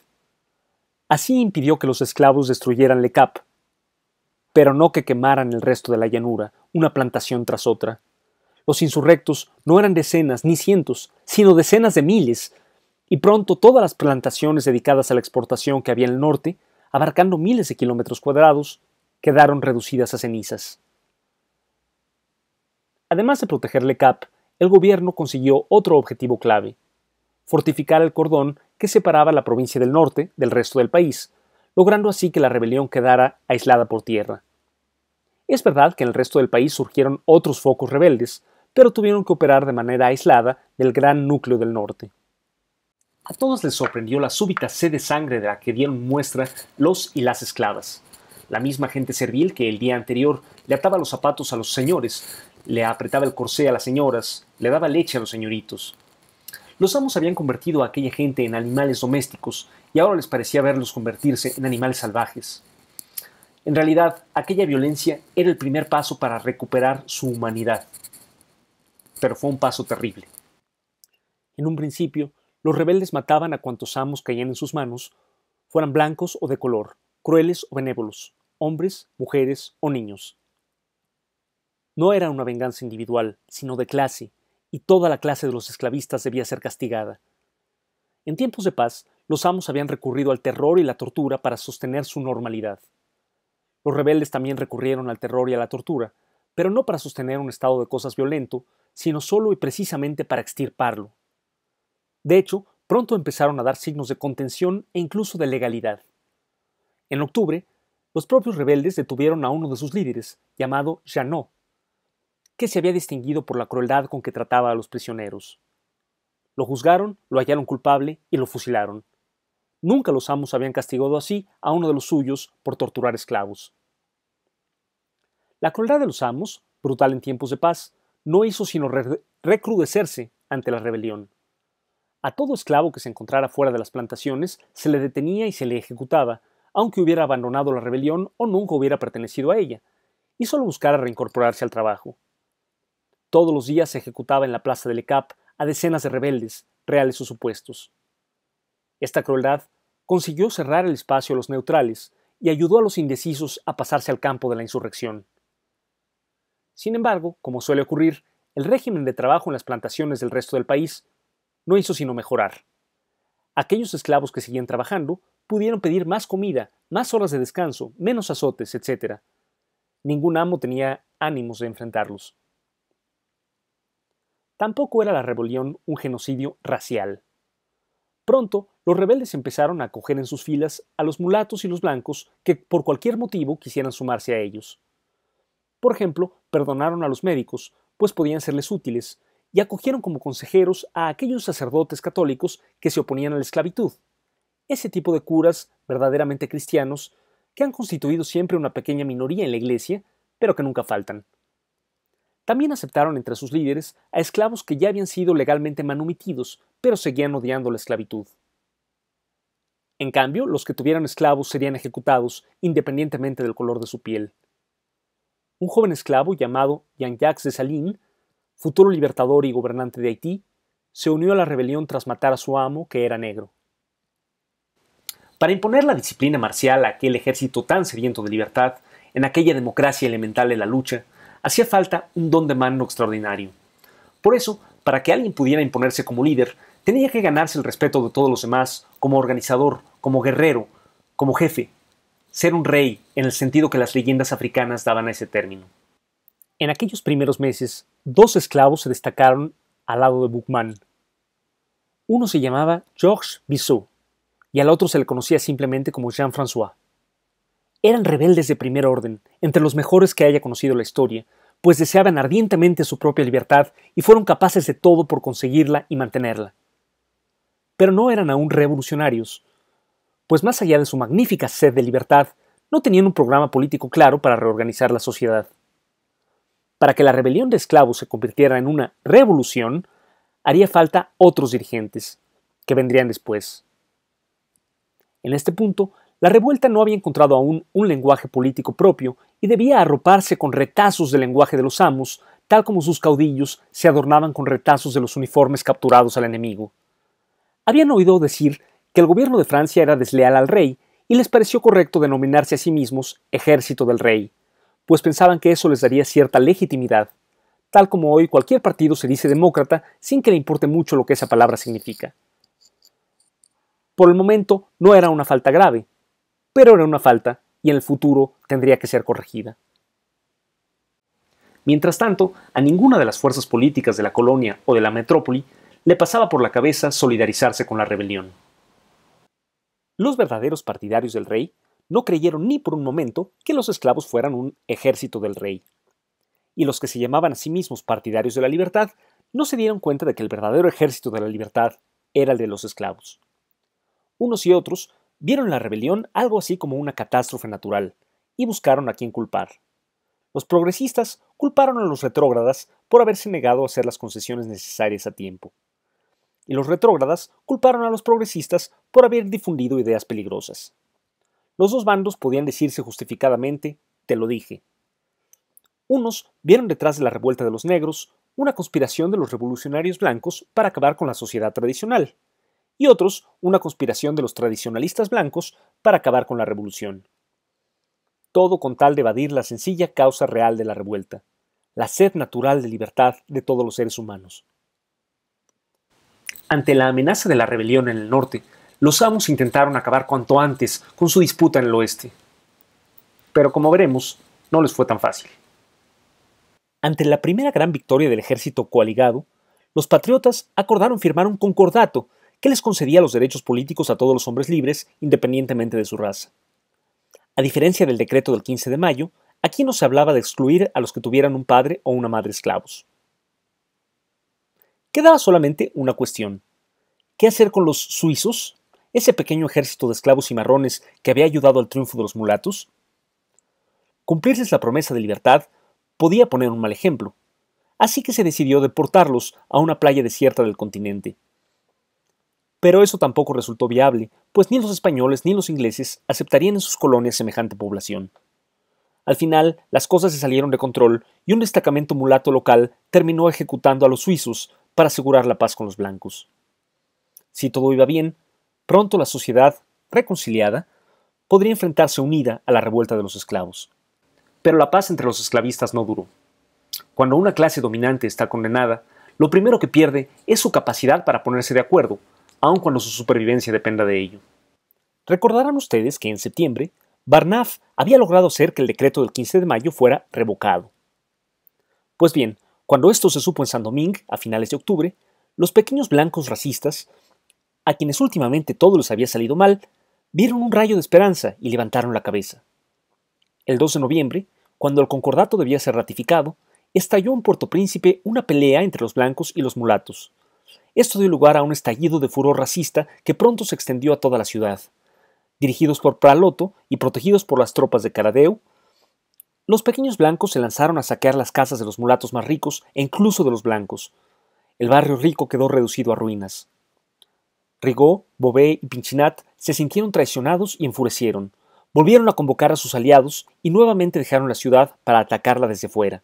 Así impidió que los esclavos destruyeran Le Cap, pero no que quemaran el resto de la llanura, una plantación tras otra. Los insurrectos no eran decenas ni cientos, sino decenas de miles, y pronto todas las plantaciones dedicadas a la exportación que había en el norte, abarcando miles de kilómetros cuadrados, quedaron reducidas a cenizas. Además de proteger Cap, el gobierno consiguió otro objetivo clave, fortificar el cordón que separaba la provincia del norte del resto del país, logrando así que la rebelión quedara aislada por tierra. Es verdad que en el resto del país surgieron otros focos rebeldes, pero tuvieron que operar de manera aislada del gran núcleo del norte. A todos les sorprendió la súbita sed de sangre de la que dieron muestra los y las esclavas. La misma gente servil que el día anterior le ataba los zapatos a los señores, le apretaba el corsé a las señoras, le daba leche a los señoritos. Los amos habían convertido a aquella gente en animales domésticos y ahora les parecía verlos convertirse en animales salvajes. En realidad, aquella violencia era el primer paso para recuperar su humanidad pero fue un paso terrible. En un principio, los rebeldes mataban a cuantos amos caían en sus manos, fueran blancos o de color, crueles o benévolos, hombres, mujeres o niños. No era una venganza individual, sino de clase, y toda la clase de los esclavistas debía ser castigada. En tiempos de paz, los amos habían recurrido al terror y la tortura para sostener su normalidad. Los rebeldes también recurrieron al terror y a la tortura, pero no para sostener un estado de cosas violento, sino solo y precisamente para extirparlo. De hecho, pronto empezaron a dar signos de contención e incluso de legalidad. En octubre, los propios rebeldes detuvieron a uno de sus líderes, llamado Janot, que se había distinguido por la crueldad con que trataba a los prisioneros. Lo juzgaron, lo hallaron culpable y lo fusilaron. Nunca los amos habían castigado así a uno de los suyos por torturar esclavos. La crueldad de los amos, brutal en tiempos de paz, no hizo sino recrudecerse ante la rebelión. A todo esclavo que se encontrara fuera de las plantaciones se le detenía y se le ejecutaba, aunque hubiera abandonado la rebelión o nunca hubiera pertenecido a ella, y solo buscara reincorporarse al trabajo. Todos los días se ejecutaba en la plaza Le cap a decenas de rebeldes, reales o supuestos. Esta crueldad consiguió cerrar el espacio a los neutrales y ayudó a los indecisos a pasarse al campo de la insurrección. Sin embargo, como suele ocurrir, el régimen de trabajo en las plantaciones del resto del país no hizo sino mejorar. Aquellos esclavos que seguían trabajando pudieron pedir más comida, más horas de descanso, menos azotes, etc. Ningún amo tenía ánimos de enfrentarlos. Tampoco era la rebelión un genocidio racial. Pronto, los rebeldes empezaron a acoger en sus filas a los mulatos y los blancos que por cualquier motivo quisieran sumarse a ellos. Por ejemplo, perdonaron a los médicos, pues podían serles útiles, y acogieron como consejeros a aquellos sacerdotes católicos que se oponían a la esclavitud. Ese tipo de curas, verdaderamente cristianos, que han constituido siempre una pequeña minoría en la Iglesia, pero que nunca faltan. También aceptaron entre sus líderes a esclavos que ya habían sido legalmente manumitidos, pero seguían odiando la esclavitud. En cambio, los que tuvieran esclavos serían ejecutados, independientemente del color de su piel un joven esclavo llamado Jean-Jacques Salines, futuro libertador y gobernante de Haití, se unió a la rebelión tras matar a su amo, que era negro. Para imponer la disciplina marcial a aquel ejército tan sediento de libertad, en aquella democracia elemental de la lucha, hacía falta un don de mano extraordinario. Por eso, para que alguien pudiera imponerse como líder, tenía que ganarse el respeto de todos los demás, como organizador, como guerrero, como jefe, ser un rey en el sentido que las leyendas africanas daban a ese término. En aquellos primeros meses, dos esclavos se destacaron al lado de Buchmann. Uno se llamaba Georges Bissot y al otro se le conocía simplemente como Jean-François. Eran rebeldes de primer orden, entre los mejores que haya conocido la historia, pues deseaban ardientemente su propia libertad y fueron capaces de todo por conseguirla y mantenerla. Pero no eran aún revolucionarios, pues más allá de su magnífica sed de libertad, no tenían un programa político claro para reorganizar la sociedad. Para que la rebelión de esclavos se convirtiera en una revolución, haría falta otros dirigentes, que vendrían después. En este punto, la revuelta no había encontrado aún un lenguaje político propio y debía arroparse con retazos del lenguaje de los amos, tal como sus caudillos se adornaban con retazos de los uniformes capturados al enemigo. Habían oído decir que el gobierno de Francia era desleal al rey y les pareció correcto denominarse a sí mismos Ejército del Rey, pues pensaban que eso les daría cierta legitimidad, tal como hoy cualquier partido se dice demócrata sin que le importe mucho lo que esa palabra significa. Por el momento no era una falta grave, pero era una falta y en el futuro tendría que ser corregida. Mientras tanto, a ninguna de las fuerzas políticas de la colonia o de la metrópoli le pasaba por la cabeza solidarizarse con la rebelión. Los verdaderos partidarios del rey no creyeron ni por un momento que los esclavos fueran un ejército del rey. Y los que se llamaban a sí mismos partidarios de la libertad no se dieron cuenta de que el verdadero ejército de la libertad era el de los esclavos. Unos y otros vieron la rebelión algo así como una catástrofe natural y buscaron a quién culpar. Los progresistas culparon a los retrógradas por haberse negado a hacer las concesiones necesarias a tiempo y los retrógradas culparon a los progresistas por haber difundido ideas peligrosas. Los dos bandos podían decirse justificadamente, te lo dije. Unos vieron detrás de la revuelta de los negros una conspiración de los revolucionarios blancos para acabar con la sociedad tradicional, y otros una conspiración de los tradicionalistas blancos para acabar con la revolución. Todo con tal de evadir la sencilla causa real de la revuelta, la sed natural de libertad de todos los seres humanos. Ante la amenaza de la rebelión en el norte, los amos intentaron acabar cuanto antes con su disputa en el oeste. Pero como veremos, no les fue tan fácil. Ante la primera gran victoria del ejército coaligado, los patriotas acordaron firmar un concordato que les concedía los derechos políticos a todos los hombres libres, independientemente de su raza. A diferencia del decreto del 15 de mayo, aquí no se hablaba de excluir a los que tuvieran un padre o una madre esclavos. Quedaba solamente una cuestión. ¿Qué hacer con los suizos? Ese pequeño ejército de esclavos y marrones que había ayudado al triunfo de los mulatos. Cumplirles la promesa de libertad podía poner un mal ejemplo, así que se decidió deportarlos a una playa desierta del continente. Pero eso tampoco resultó viable, pues ni los españoles ni los ingleses aceptarían en sus colonias semejante población. Al final, las cosas se salieron de control y un destacamento mulato local terminó ejecutando a los suizos para asegurar la paz con los blancos. Si todo iba bien, pronto la sociedad, reconciliada, podría enfrentarse unida a la revuelta de los esclavos. Pero la paz entre los esclavistas no duró. Cuando una clase dominante está condenada, lo primero que pierde es su capacidad para ponerse de acuerdo, aun cuando su supervivencia dependa de ello. Recordarán ustedes que en septiembre, Barnaf había logrado hacer que el decreto del 15 de mayo fuera revocado. Pues bien, cuando esto se supo en San Domingo, a finales de octubre, los pequeños blancos racistas, a quienes últimamente todo les había salido mal, vieron un rayo de esperanza y levantaron la cabeza. El 2 de noviembre, cuando el concordato debía ser ratificado, estalló en Puerto Príncipe una pelea entre los blancos y los mulatos. Esto dio lugar a un estallido de furor racista que pronto se extendió a toda la ciudad. Dirigidos por Praloto y protegidos por las tropas de Caradeu, los pequeños blancos se lanzaron a saquear las casas de los mulatos más ricos e incluso de los blancos. El barrio rico quedó reducido a ruinas. Rigaud, Bobé y Pinchinat se sintieron traicionados y enfurecieron. Volvieron a convocar a sus aliados y nuevamente dejaron la ciudad para atacarla desde fuera.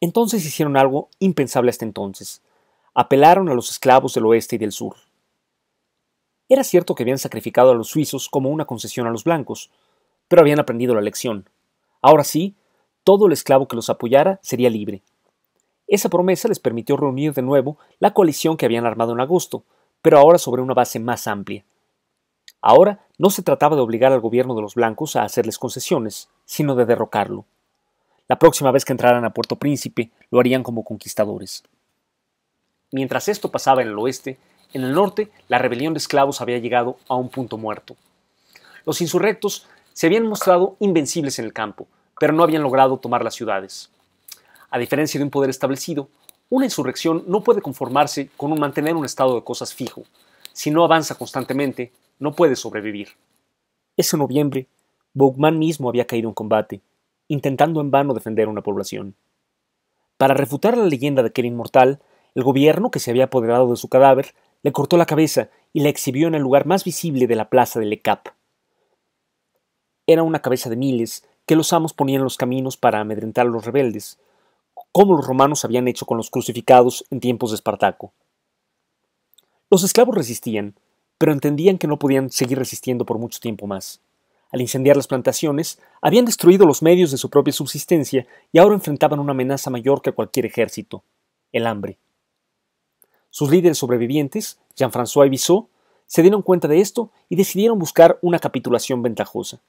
Entonces hicieron algo impensable hasta entonces. Apelaron a los esclavos del oeste y del sur. Era cierto que habían sacrificado a los suizos como una concesión a los blancos, pero habían aprendido la lección. Ahora sí, todo el esclavo que los apoyara sería libre. Esa promesa les permitió reunir de nuevo la coalición que habían armado en agosto, pero ahora sobre una base más amplia. Ahora no se trataba de obligar al gobierno de los blancos a hacerles concesiones, sino de derrocarlo. La próxima vez que entraran a Puerto Príncipe, lo harían como conquistadores. Mientras esto pasaba en el oeste, en el norte la rebelión de esclavos había llegado a un punto muerto. Los insurrectos se habían mostrado invencibles en el campo, pero no habían logrado tomar las ciudades. A diferencia de un poder establecido, una insurrección no puede conformarse con un mantener un estado de cosas fijo. Si no avanza constantemente, no puede sobrevivir. Ese noviembre, Bogman mismo había caído en combate, intentando en vano defender una población. Para refutar la leyenda de que era inmortal, el gobierno, que se había apoderado de su cadáver, le cortó la cabeza y la exhibió en el lugar más visible de la plaza Le Cap era una cabeza de miles que los amos ponían en los caminos para amedrentar a los rebeldes, como los romanos habían hecho con los crucificados en tiempos de Espartaco. Los esclavos resistían, pero entendían que no podían seguir resistiendo por mucho tiempo más. Al incendiar las plantaciones, habían destruido los medios de su propia subsistencia y ahora enfrentaban una amenaza mayor que cualquier ejército, el hambre. Sus líderes sobrevivientes, Jean-François y Bissot, se dieron cuenta de esto y decidieron buscar una capitulación ventajosa.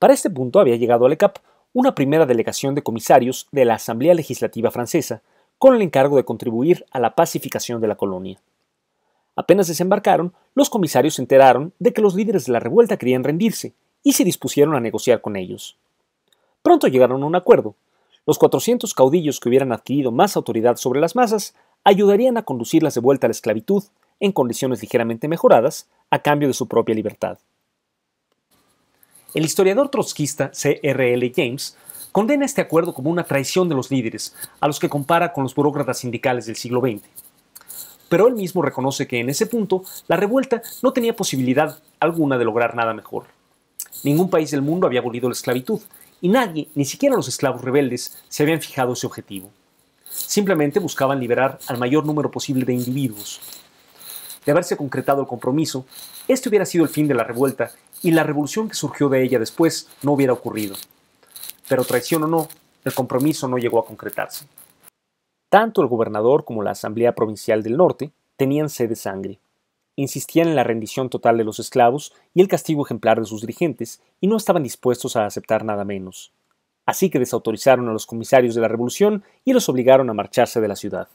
Para este punto había llegado e a Le Cap una primera delegación de comisarios de la Asamblea Legislativa Francesa con el encargo de contribuir a la pacificación de la colonia. Apenas desembarcaron, los comisarios se enteraron de que los líderes de la revuelta querían rendirse y se dispusieron a negociar con ellos. Pronto llegaron a un acuerdo. Los 400 caudillos que hubieran adquirido más autoridad sobre las masas ayudarían a conducirlas de vuelta a la esclavitud en condiciones ligeramente mejoradas a cambio de su propia libertad. El historiador trotskista C.R.L. James condena este acuerdo como una traición de los líderes, a los que compara con los burócratas sindicales del siglo XX. Pero él mismo reconoce que en ese punto la revuelta no tenía posibilidad alguna de lograr nada mejor. Ningún país del mundo había abolido la esclavitud, y nadie, ni siquiera los esclavos rebeldes, se habían fijado ese objetivo. Simplemente buscaban liberar al mayor número posible de individuos. De haberse concretado el compromiso, este hubiera sido el fin de la revuelta y la revolución que surgió de ella después no hubiera ocurrido. Pero traición o no, el compromiso no llegó a concretarse. Tanto el gobernador como la Asamblea Provincial del Norte tenían sed de sangre. Insistían en la rendición total de los esclavos y el castigo ejemplar de sus dirigentes y no estaban dispuestos a aceptar nada menos. Así que desautorizaron a los comisarios de la revolución y los obligaron a marcharse de la ciudad.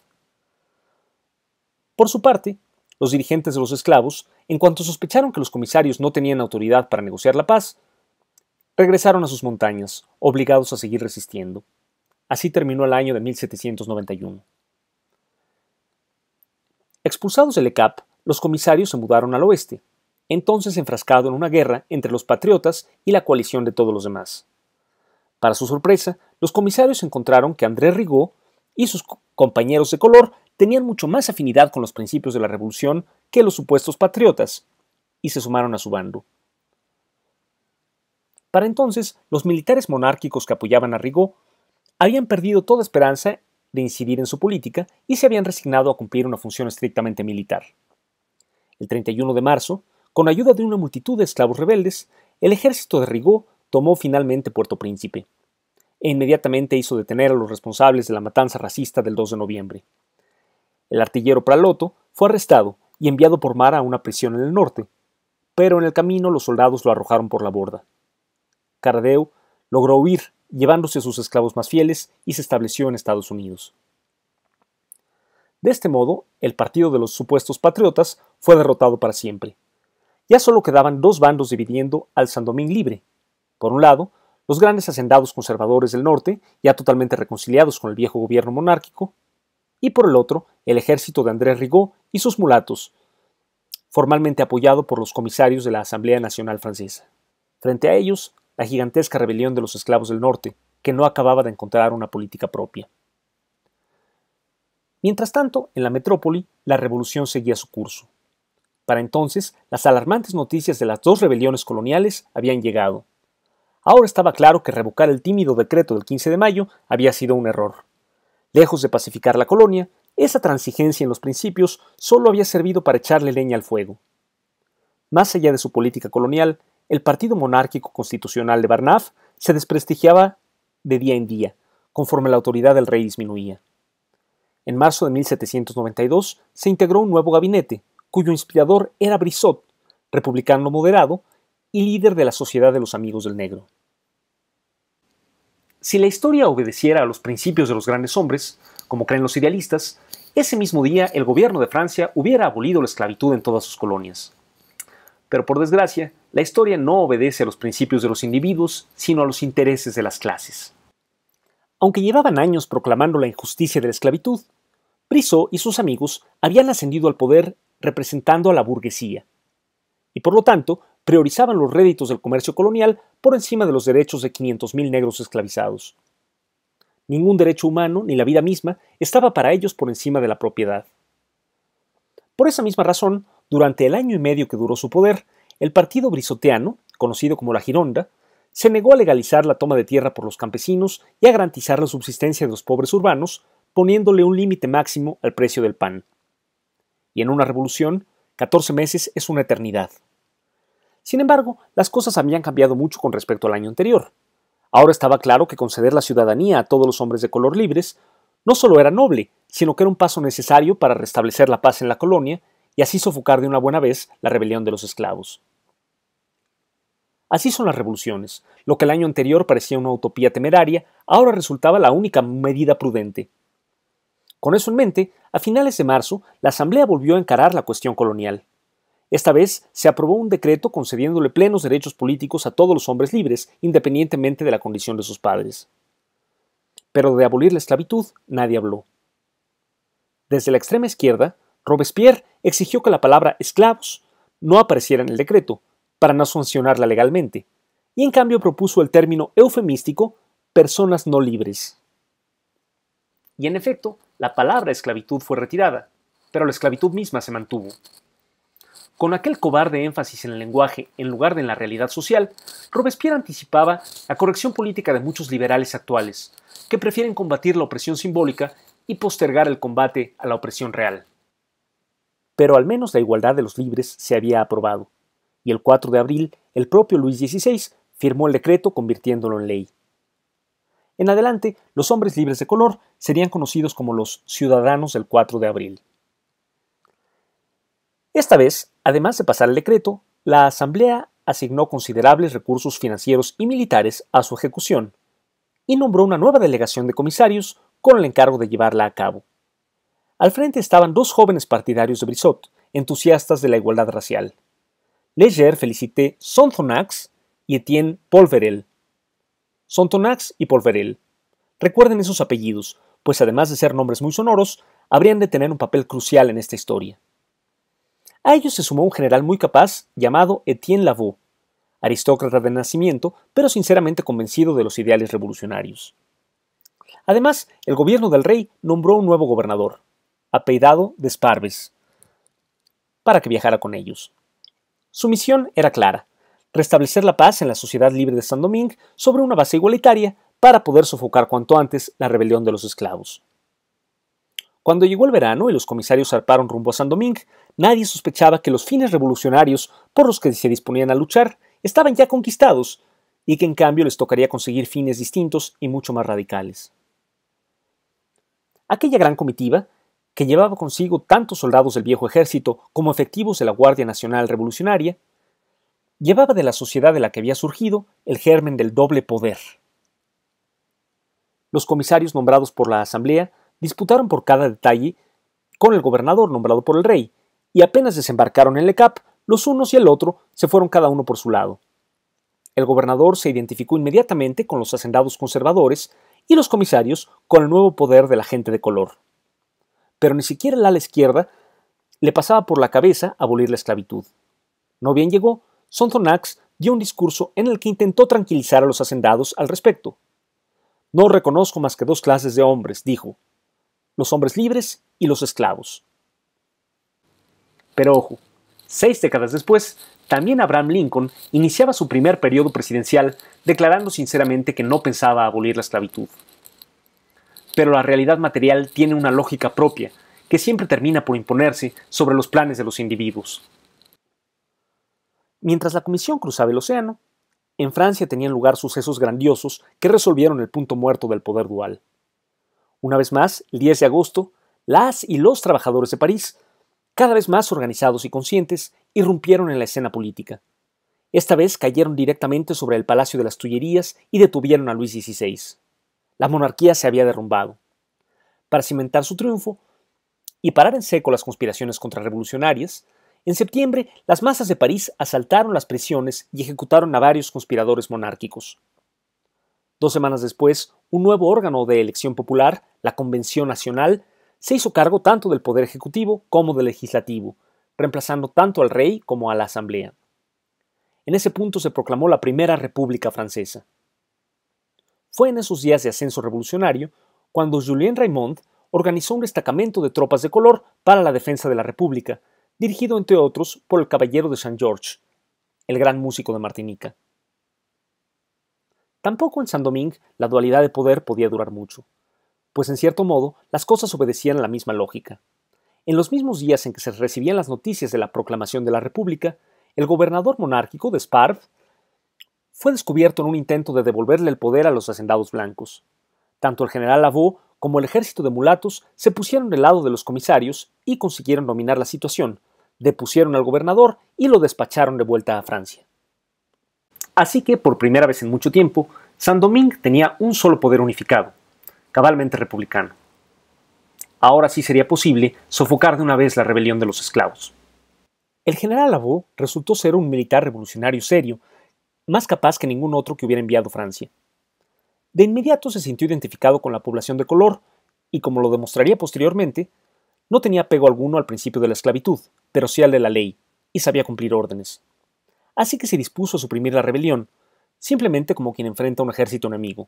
Por su parte, los dirigentes de los esclavos, en cuanto sospecharon que los comisarios no tenían autoridad para negociar la paz, regresaron a sus montañas, obligados a seguir resistiendo. Así terminó el año de 1791. Expulsados del ECAP, los comisarios se mudaron al oeste, entonces enfrascado en una guerra entre los patriotas y la coalición de todos los demás. Para su sorpresa, los comisarios encontraron que Andrés Rigaud y sus compañeros de color tenían mucho más afinidad con los principios de la revolución que los supuestos patriotas, y se sumaron a su bando. Para entonces, los militares monárquicos que apoyaban a Rigaud habían perdido toda esperanza de incidir en su política y se habían resignado a cumplir una función estrictamente militar. El 31 de marzo, con ayuda de una multitud de esclavos rebeldes, el ejército de Rigaud tomó finalmente Puerto Príncipe e inmediatamente hizo detener a los responsables de la matanza racista del 2 de noviembre. El artillero Praloto fue arrestado y enviado por mar a una prisión en el norte, pero en el camino los soldados lo arrojaron por la borda. Cardeu logró huir, llevándose a sus esclavos más fieles y se estableció en Estados Unidos. De este modo, el partido de los supuestos patriotas fue derrotado para siempre. Ya solo quedaban dos bandos dividiendo al sandomín libre. Por un lado, los grandes hacendados conservadores del norte, ya totalmente reconciliados con el viejo gobierno monárquico, y por el otro, el ejército de Andrés Rigaud y sus mulatos, formalmente apoyado por los comisarios de la Asamblea Nacional Francesa. Frente a ellos, la gigantesca rebelión de los esclavos del norte, que no acababa de encontrar una política propia. Mientras tanto, en la metrópoli, la revolución seguía su curso. Para entonces, las alarmantes noticias de las dos rebeliones coloniales habían llegado. Ahora estaba claro que revocar el tímido decreto del 15 de mayo había sido un error. Lejos de pacificar la colonia, esa transigencia en los principios solo había servido para echarle leña al fuego. Más allá de su política colonial, el Partido Monárquico Constitucional de Barnaf se desprestigiaba de día en día, conforme la autoridad del rey disminuía. En marzo de 1792 se integró un nuevo gabinete, cuyo inspirador era Brissot, republicano moderado y líder de la Sociedad de los Amigos del Negro. Si la historia obedeciera a los principios de los grandes hombres, como creen los idealistas, ese mismo día el gobierno de Francia hubiera abolido la esclavitud en todas sus colonias. Pero por desgracia, la historia no obedece a los principios de los individuos, sino a los intereses de las clases. Aunque llevaban años proclamando la injusticia de la esclavitud, Brissot y sus amigos habían ascendido al poder representando a la burguesía, y por lo tanto priorizaban los réditos del comercio colonial por encima de los derechos de 500.000 negros esclavizados. Ningún derecho humano, ni la vida misma, estaba para ellos por encima de la propiedad. Por esa misma razón, durante el año y medio que duró su poder, el partido brisoteano, conocido como la Gironda, se negó a legalizar la toma de tierra por los campesinos y a garantizar la subsistencia de los pobres urbanos, poniéndole un límite máximo al precio del pan. Y en una revolución, 14 meses es una eternidad. Sin embargo, las cosas habían cambiado mucho con respecto al año anterior. Ahora estaba claro que conceder la ciudadanía a todos los hombres de color libres no solo era noble, sino que era un paso necesario para restablecer la paz en la colonia y así sofocar de una buena vez la rebelión de los esclavos. Así son las revoluciones. Lo que el año anterior parecía una utopía temeraria, ahora resultaba la única medida prudente. Con eso en mente, a finales de marzo, la Asamblea volvió a encarar la cuestión colonial. Esta vez se aprobó un decreto concediéndole plenos derechos políticos a todos los hombres libres, independientemente de la condición de sus padres. Pero de abolir la esclavitud nadie habló. Desde la extrema izquierda, Robespierre exigió que la palabra esclavos no apareciera en el decreto, para no sancionarla legalmente, y en cambio propuso el término eufemístico personas no libres. Y en efecto, la palabra esclavitud fue retirada, pero la esclavitud misma se mantuvo. Con aquel cobarde énfasis en el lenguaje en lugar de en la realidad social, Robespierre anticipaba la corrección política de muchos liberales actuales, que prefieren combatir la opresión simbólica y postergar el combate a la opresión real. Pero al menos la igualdad de los libres se había aprobado, y el 4 de abril el propio Luis XVI firmó el decreto convirtiéndolo en ley. En adelante, los hombres libres de color serían conocidos como los ciudadanos del 4 de abril. Esta vez, además de pasar el decreto, la Asamblea asignó considerables recursos financieros y militares a su ejecución y nombró una nueva delegación de comisarios con el encargo de llevarla a cabo. Al frente estaban dos jóvenes partidarios de Brissot, entusiastas de la igualdad racial. Leger felicité Sontonax y Etienne Polverel. Sontonax y Polverel. Recuerden esos apellidos, pues además de ser nombres muy sonoros, habrían de tener un papel crucial en esta historia. A ellos se sumó un general muy capaz llamado Étienne Lavaux, aristócrata de nacimiento, pero sinceramente convencido de los ideales revolucionarios. Además, el gobierno del rey nombró un nuevo gobernador, apeidado de Sparves, para que viajara con ellos. Su misión era clara, restablecer la paz en la sociedad libre de San Domingue sobre una base igualitaria para poder sofocar cuanto antes la rebelión de los esclavos. Cuando llegó el verano y los comisarios zarparon rumbo a San Domingo, nadie sospechaba que los fines revolucionarios por los que se disponían a luchar estaban ya conquistados y que en cambio les tocaría conseguir fines distintos y mucho más radicales. Aquella gran comitiva, que llevaba consigo tantos soldados del viejo ejército como efectivos de la Guardia Nacional Revolucionaria, llevaba de la sociedad de la que había surgido el germen del doble poder. Los comisarios nombrados por la Asamblea disputaron por cada detalle con el gobernador nombrado por el rey, y apenas desembarcaron en Lecap, los unos y el otro se fueron cada uno por su lado. El gobernador se identificó inmediatamente con los hacendados conservadores y los comisarios con el nuevo poder de la gente de color. Pero ni siquiera el ala izquierda le pasaba por la cabeza abolir la esclavitud. No bien llegó, Sonthonax dio un discurso en el que intentó tranquilizar a los hacendados al respecto. No reconozco más que dos clases de hombres, dijo, los hombres libres y los esclavos. Pero ojo, seis décadas después, también Abraham Lincoln iniciaba su primer periodo presidencial declarando sinceramente que no pensaba abolir la esclavitud. Pero la realidad material tiene una lógica propia, que siempre termina por imponerse sobre los planes de los individuos. Mientras la comisión cruzaba el océano, en Francia tenían lugar sucesos grandiosos que resolvieron el punto muerto del poder dual. Una vez más, el 10 de agosto, las y los trabajadores de París, cada vez más organizados y conscientes, irrumpieron en la escena política. Esta vez cayeron directamente sobre el Palacio de las Tullerías y detuvieron a Luis XVI. La monarquía se había derrumbado. Para cimentar su triunfo y parar en seco las conspiraciones contrarrevolucionarias, en septiembre las masas de París asaltaron las prisiones y ejecutaron a varios conspiradores monárquicos. Dos semanas después, un nuevo órgano de elección popular la Convención Nacional se hizo cargo tanto del Poder Ejecutivo como del Legislativo, reemplazando tanto al rey como a la Asamblea. En ese punto se proclamó la Primera República Francesa. Fue en esos días de ascenso revolucionario cuando Julien Raymond organizó un destacamento de tropas de color para la defensa de la República, dirigido entre otros por el caballero de Saint George, el gran músico de Martinica. Tampoco en Saint-Domingue la dualidad de poder podía durar mucho pues en cierto modo las cosas obedecían a la misma lógica. En los mismos días en que se recibían las noticias de la proclamación de la República, el gobernador monárquico de Sparv fue descubierto en un intento de devolverle el poder a los hacendados blancos. Tanto el general Lavaux como el ejército de mulatos se pusieron del lado de los comisarios y consiguieron dominar la situación, depusieron al gobernador y lo despacharon de vuelta a Francia. Así que, por primera vez en mucho tiempo, Saint-Domingue tenía un solo poder unificado, cabalmente republicano. Ahora sí sería posible sofocar de una vez la rebelión de los esclavos. El general Lavaux resultó ser un militar revolucionario serio, más capaz que ningún otro que hubiera enviado Francia. De inmediato se sintió identificado con la población de color, y como lo demostraría posteriormente, no tenía apego alguno al principio de la esclavitud, pero sí al de la ley, y sabía cumplir órdenes. Así que se dispuso a suprimir la rebelión, simplemente como quien enfrenta a un ejército enemigo,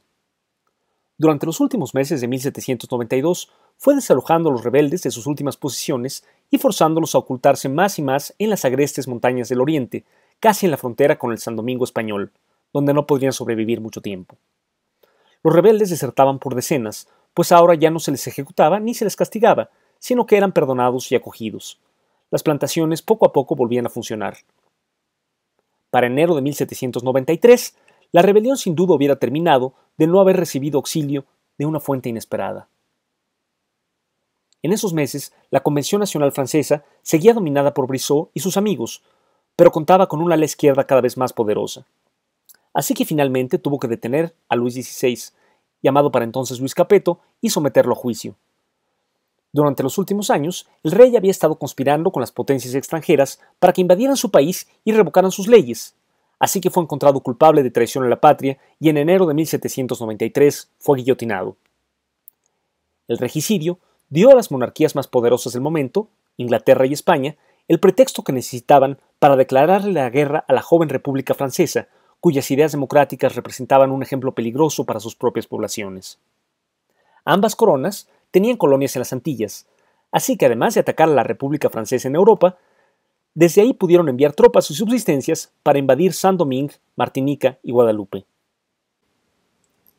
durante los últimos meses de 1792 fue desalojando a los rebeldes de sus últimas posiciones y forzándolos a ocultarse más y más en las agrestes montañas del oriente, casi en la frontera con el San Domingo español, donde no podían sobrevivir mucho tiempo. Los rebeldes desertaban por decenas, pues ahora ya no se les ejecutaba ni se les castigaba, sino que eran perdonados y acogidos. Las plantaciones poco a poco volvían a funcionar. Para enero de 1793, la rebelión sin duda hubiera terminado de no haber recibido auxilio de una fuente inesperada. En esos meses, la Convención Nacional Francesa seguía dominada por Brissot y sus amigos, pero contaba con una ala izquierda cada vez más poderosa. Así que finalmente tuvo que detener a Luis XVI, llamado para entonces Luis Capeto, y someterlo a juicio. Durante los últimos años, el rey había estado conspirando con las potencias extranjeras para que invadieran su país y revocaran sus leyes, así que fue encontrado culpable de traición a la patria y en enero de 1793 fue guillotinado. El regicidio dio a las monarquías más poderosas del momento, Inglaterra y España, el pretexto que necesitaban para declararle la guerra a la joven República Francesa, cuyas ideas democráticas representaban un ejemplo peligroso para sus propias poblaciones. Ambas coronas tenían colonias en las Antillas, así que además de atacar a la República Francesa en Europa, desde ahí pudieron enviar tropas y subsistencias para invadir Saint-Domingue, Martinica y Guadalupe.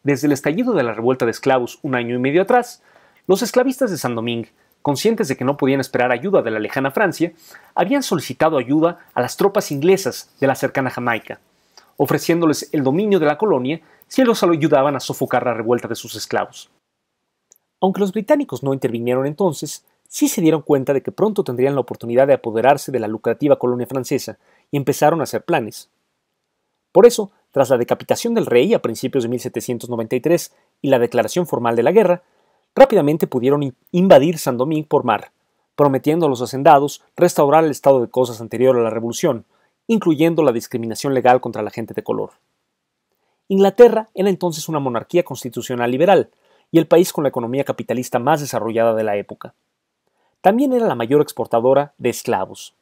Desde el estallido de la revuelta de esclavos un año y medio atrás, los esclavistas de Saint-Domingue, conscientes de que no podían esperar ayuda de la lejana Francia, habían solicitado ayuda a las tropas inglesas de la cercana Jamaica, ofreciéndoles el dominio de la colonia si los ayudaban a sofocar la revuelta de sus esclavos. Aunque los británicos no intervinieron entonces, sí se dieron cuenta de que pronto tendrían la oportunidad de apoderarse de la lucrativa colonia francesa y empezaron a hacer planes. Por eso, tras la decapitación del rey a principios de 1793 y la declaración formal de la guerra, rápidamente pudieron invadir San Domingo por mar, prometiendo a los hacendados restaurar el estado de cosas anterior a la revolución, incluyendo la discriminación legal contra la gente de color. Inglaterra era entonces una monarquía constitucional liberal y el país con la economía capitalista más desarrollada de la época también era la mayor exportadora de esclavos.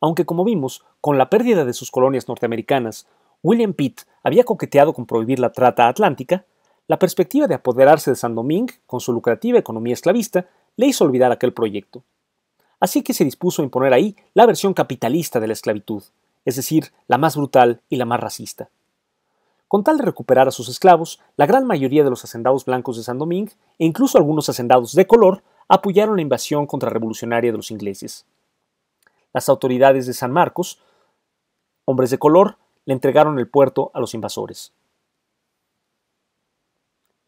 Aunque como vimos, con la pérdida de sus colonias norteamericanas, William Pitt había coqueteado con prohibir la trata atlántica, la perspectiva de apoderarse de San Domingo con su lucrativa economía esclavista le hizo olvidar aquel proyecto. Así que se dispuso a imponer ahí la versión capitalista de la esclavitud, es decir, la más brutal y la más racista. Con tal de recuperar a sus esclavos, la gran mayoría de los hacendados blancos de San Domingo, e incluso algunos hacendados de color, apoyaron la invasión contrarrevolucionaria de los ingleses. Las autoridades de San Marcos, hombres de color, le entregaron el puerto a los invasores.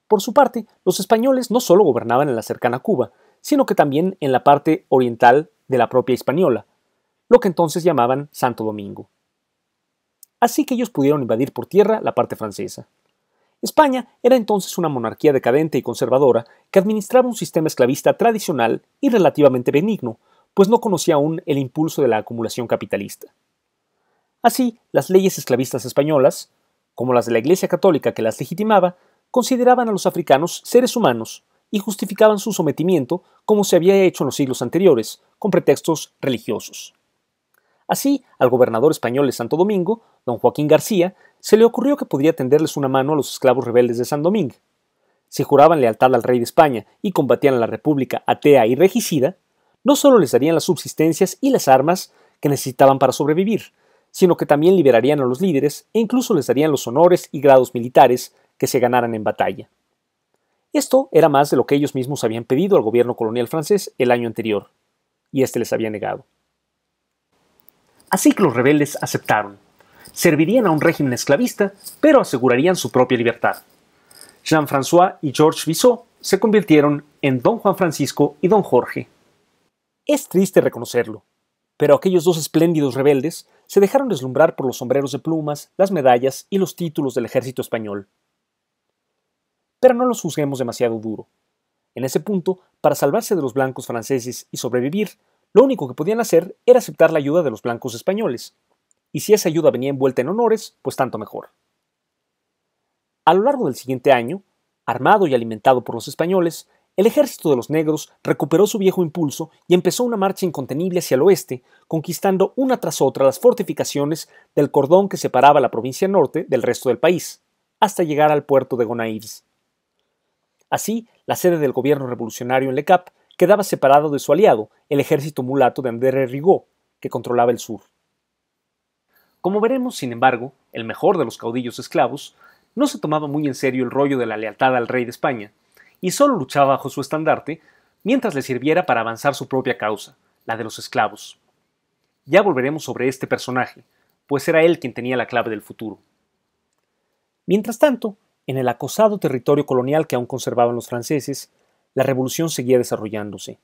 Por su parte, los españoles no solo gobernaban en la cercana Cuba, sino que también en la parte oriental de la propia española, lo que entonces llamaban Santo Domingo. Así que ellos pudieron invadir por tierra la parte francesa. España era entonces una monarquía decadente y conservadora que administraba un sistema esclavista tradicional y relativamente benigno, pues no conocía aún el impulso de la acumulación capitalista. Así, las leyes esclavistas españolas, como las de la Iglesia Católica que las legitimaba, consideraban a los africanos seres humanos y justificaban su sometimiento como se había hecho en los siglos anteriores, con pretextos religiosos. Así, al gobernador español de Santo Domingo, don Joaquín García, se le ocurrió que podría tenderles una mano a los esclavos rebeldes de San Domingo, si juraban lealtad al rey de España y combatían a la República atea y regicida, no solo les darían las subsistencias y las armas que necesitaban para sobrevivir, sino que también liberarían a los líderes e incluso les darían los honores y grados militares que se ganaran en batalla. Esto era más de lo que ellos mismos habían pedido al gobierno colonial francés el año anterior, y éste les había negado. Así que los rebeldes aceptaron. Servirían a un régimen esclavista, pero asegurarían su propia libertad. Jean-François y Georges Vissot se convirtieron en Don Juan Francisco y Don Jorge. Es triste reconocerlo, pero aquellos dos espléndidos rebeldes se dejaron deslumbrar por los sombreros de plumas, las medallas y los títulos del ejército español. Pero no los juzguemos demasiado duro. En ese punto, para salvarse de los blancos franceses y sobrevivir, lo único que podían hacer era aceptar la ayuda de los blancos españoles. Y si esa ayuda venía envuelta en honores, pues tanto mejor. A lo largo del siguiente año, armado y alimentado por los españoles, el ejército de los negros recuperó su viejo impulso y empezó una marcha incontenible hacia el oeste, conquistando una tras otra las fortificaciones del cordón que separaba la provincia norte del resto del país, hasta llegar al puerto de Gonaíves. Así, la sede del gobierno revolucionario en Le Cap quedaba separado de su aliado, el ejército mulato de André Rigaud, que controlaba el sur. Como veremos, sin embargo, el mejor de los caudillos esclavos no se tomaba muy en serio el rollo de la lealtad al rey de España, y solo luchaba bajo su estandarte mientras le sirviera para avanzar su propia causa, la de los esclavos. Ya volveremos sobre este personaje, pues era él quien tenía la clave del futuro. Mientras tanto, en el acosado territorio colonial que aún conservaban los franceses, la revolución seguía desarrollándose.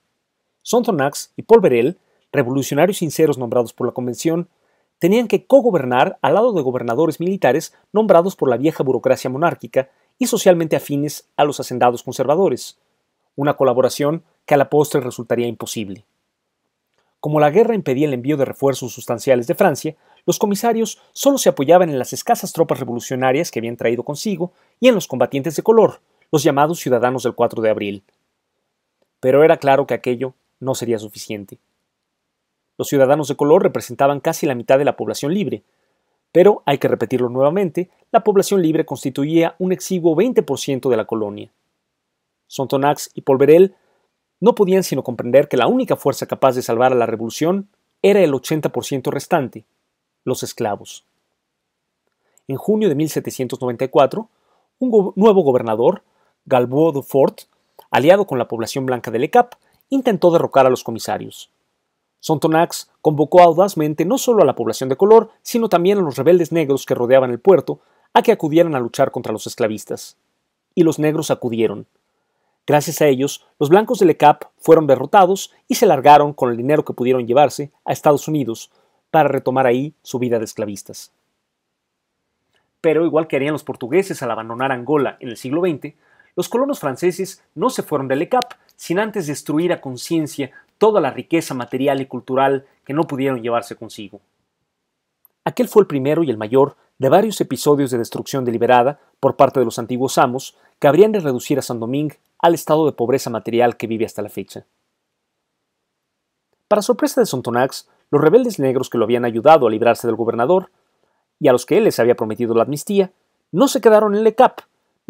Sontonax y Paul Verel, revolucionarios sinceros nombrados por la Convención, tenían que cogobernar al lado de gobernadores militares nombrados por la vieja burocracia monárquica y socialmente afines a los hacendados conservadores, una colaboración que a la postre resultaría imposible. Como la guerra impedía el envío de refuerzos sustanciales de Francia, los comisarios solo se apoyaban en las escasas tropas revolucionarias que habían traído consigo y en los combatientes de color, los llamados ciudadanos del 4 de abril. Pero era claro que aquello no sería suficiente. Los ciudadanos de color representaban casi la mitad de la población libre, pero, hay que repetirlo nuevamente, la población libre constituía un exiguo 20% de la colonia. Sontonax y Polverel no podían sino comprender que la única fuerza capaz de salvar a la revolución era el 80% restante, los esclavos. En junio de 1794, un nuevo gobernador, de Fort, aliado con la población blanca Le Cap, intentó derrocar a los comisarios. Sontonax convocó audazmente no solo a la población de color, sino también a los rebeldes negros que rodeaban el puerto, a que acudieran a luchar contra los esclavistas. Y los negros acudieron. Gracias a ellos, los blancos de Le Cap fueron derrotados y se largaron con el dinero que pudieron llevarse a Estados Unidos para retomar ahí su vida de esclavistas. Pero igual que harían los portugueses al abandonar Angola en el siglo XX, los colonos franceses no se fueron de Le Cap sin antes destruir a conciencia toda la riqueza material y cultural que no pudieron llevarse consigo. Aquel fue el primero y el mayor de varios episodios de destrucción deliberada por parte de los antiguos amos que habrían de reducir a San Domingo al estado de pobreza material que vive hasta la fecha. Para sorpresa de Sontonax, los rebeldes negros que lo habían ayudado a librarse del gobernador y a los que él les había prometido la amnistía, no se quedaron en e Cap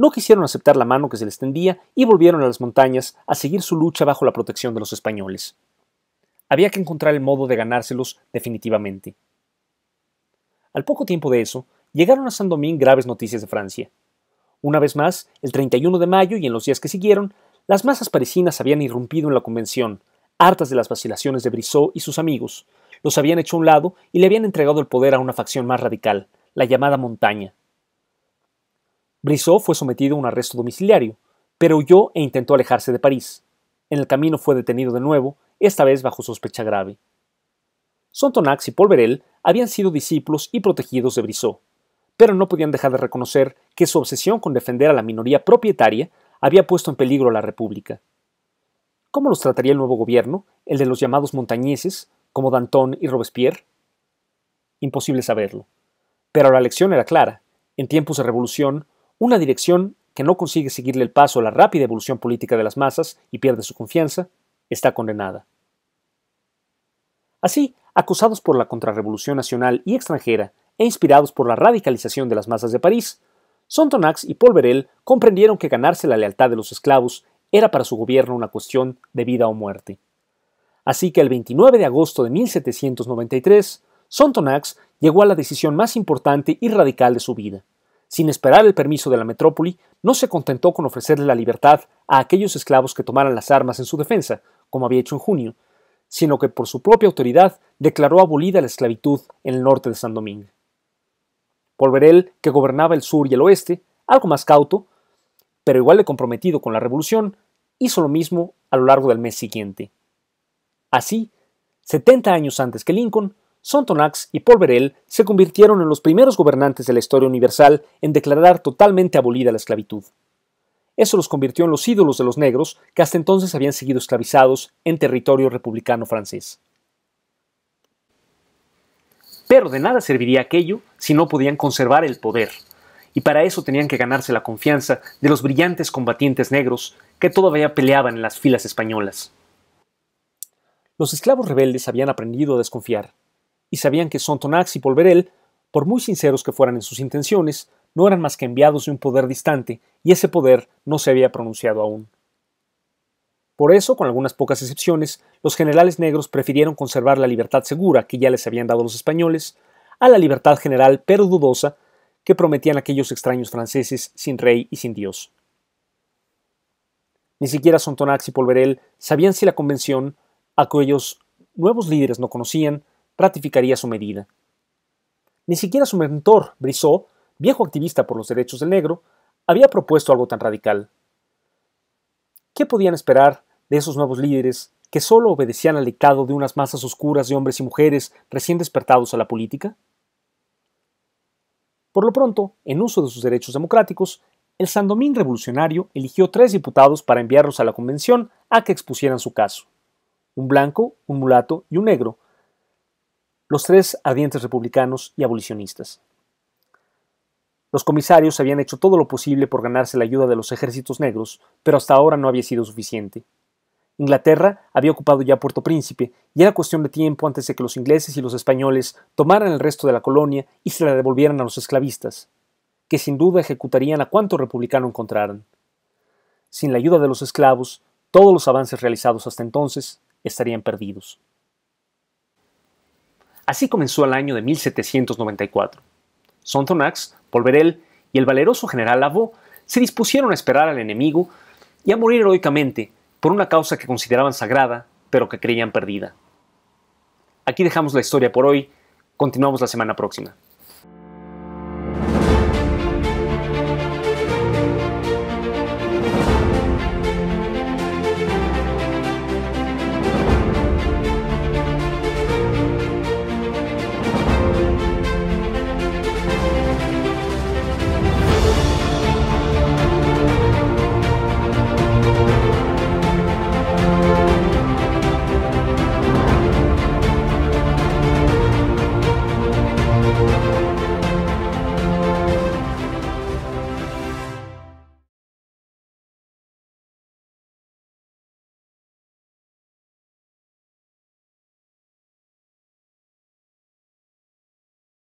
no quisieron aceptar la mano que se les tendía y volvieron a las montañas a seguir su lucha bajo la protección de los españoles. Había que encontrar el modo de ganárselos definitivamente. Al poco tiempo de eso, llegaron a Saint-Domingue graves noticias de Francia. Una vez más, el 31 de mayo y en los días que siguieron, las masas parisinas habían irrumpido en la convención, hartas de las vacilaciones de Brissot y sus amigos. Los habían hecho a un lado y le habían entregado el poder a una facción más radical, la llamada Montaña, Brissot fue sometido a un arresto domiciliario, pero huyó e intentó alejarse de París. En el camino fue detenido de nuevo, esta vez bajo sospecha grave. Sontonax y Polverel habían sido discípulos y protegidos de Brissot, pero no podían dejar de reconocer que su obsesión con defender a la minoría propietaria había puesto en peligro a la República. ¿Cómo los trataría el nuevo gobierno, el de los llamados montañeses, como Danton y Robespierre? Imposible saberlo. Pero la lección era clara. En tiempos de revolución, una dirección que no consigue seguirle el paso a la rápida evolución política de las masas y pierde su confianza, está condenada. Así, acusados por la contrarrevolución nacional y extranjera e inspirados por la radicalización de las masas de París, Sontonax y Paul comprendieron que ganarse la lealtad de los esclavos era para su gobierno una cuestión de vida o muerte. Así que el 29 de agosto de 1793, Sontonax llegó a la decisión más importante y radical de su vida sin esperar el permiso de la metrópoli, no se contentó con ofrecerle la libertad a aquellos esclavos que tomaran las armas en su defensa, como había hecho en junio, sino que por su propia autoridad declaró abolida la esclavitud en el norte de San Domingo. Polverel, que gobernaba el sur y el oeste, algo más cauto, pero igual de comprometido con la revolución, hizo lo mismo a lo largo del mes siguiente. Así, 70 años antes que Lincoln, Sontonax y Polverel se convirtieron en los primeros gobernantes de la historia universal en declarar totalmente abolida la esclavitud. Eso los convirtió en los ídolos de los negros que hasta entonces habían seguido esclavizados en territorio republicano francés. Pero de nada serviría aquello si no podían conservar el poder, y para eso tenían que ganarse la confianza de los brillantes combatientes negros que todavía peleaban en las filas españolas. Los esclavos rebeldes habían aprendido a desconfiar, y sabían que Sontonax y Polverel, por muy sinceros que fueran en sus intenciones, no eran más que enviados de un poder distante, y ese poder no se había pronunciado aún. Por eso, con algunas pocas excepciones, los generales negros prefirieron conservar la libertad segura que ya les habían dado los españoles, a la libertad general pero dudosa que prometían aquellos extraños franceses sin rey y sin Dios. Ni siquiera Sontonax y Polverel sabían si la convención, a cuyos nuevos líderes no conocían, ratificaría su medida. Ni siquiera su mentor, Brissot, viejo activista por los derechos del negro, había propuesto algo tan radical. ¿Qué podían esperar de esos nuevos líderes que solo obedecían al dictado de unas masas oscuras de hombres y mujeres recién despertados a la política? Por lo pronto, en uso de sus derechos democráticos, el Sandomín revolucionario eligió tres diputados para enviarlos a la convención a que expusieran su caso. Un blanco, un mulato y un negro, los tres ardientes republicanos y abolicionistas. Los comisarios habían hecho todo lo posible por ganarse la ayuda de los ejércitos negros, pero hasta ahora no había sido suficiente. Inglaterra había ocupado ya Puerto Príncipe y era cuestión de tiempo antes de que los ingleses y los españoles tomaran el resto de la colonia y se la devolvieran a los esclavistas, que sin duda ejecutarían a cuánto republicano encontraran. Sin la ayuda de los esclavos, todos los avances realizados hasta entonces estarían perdidos. Así comenzó el año de 1794. Sontonax, Polverel y el valeroso general Lavaux se dispusieron a esperar al enemigo y a morir heroicamente por una causa que consideraban sagrada, pero que creían perdida. Aquí dejamos la historia por hoy, continuamos la semana próxima.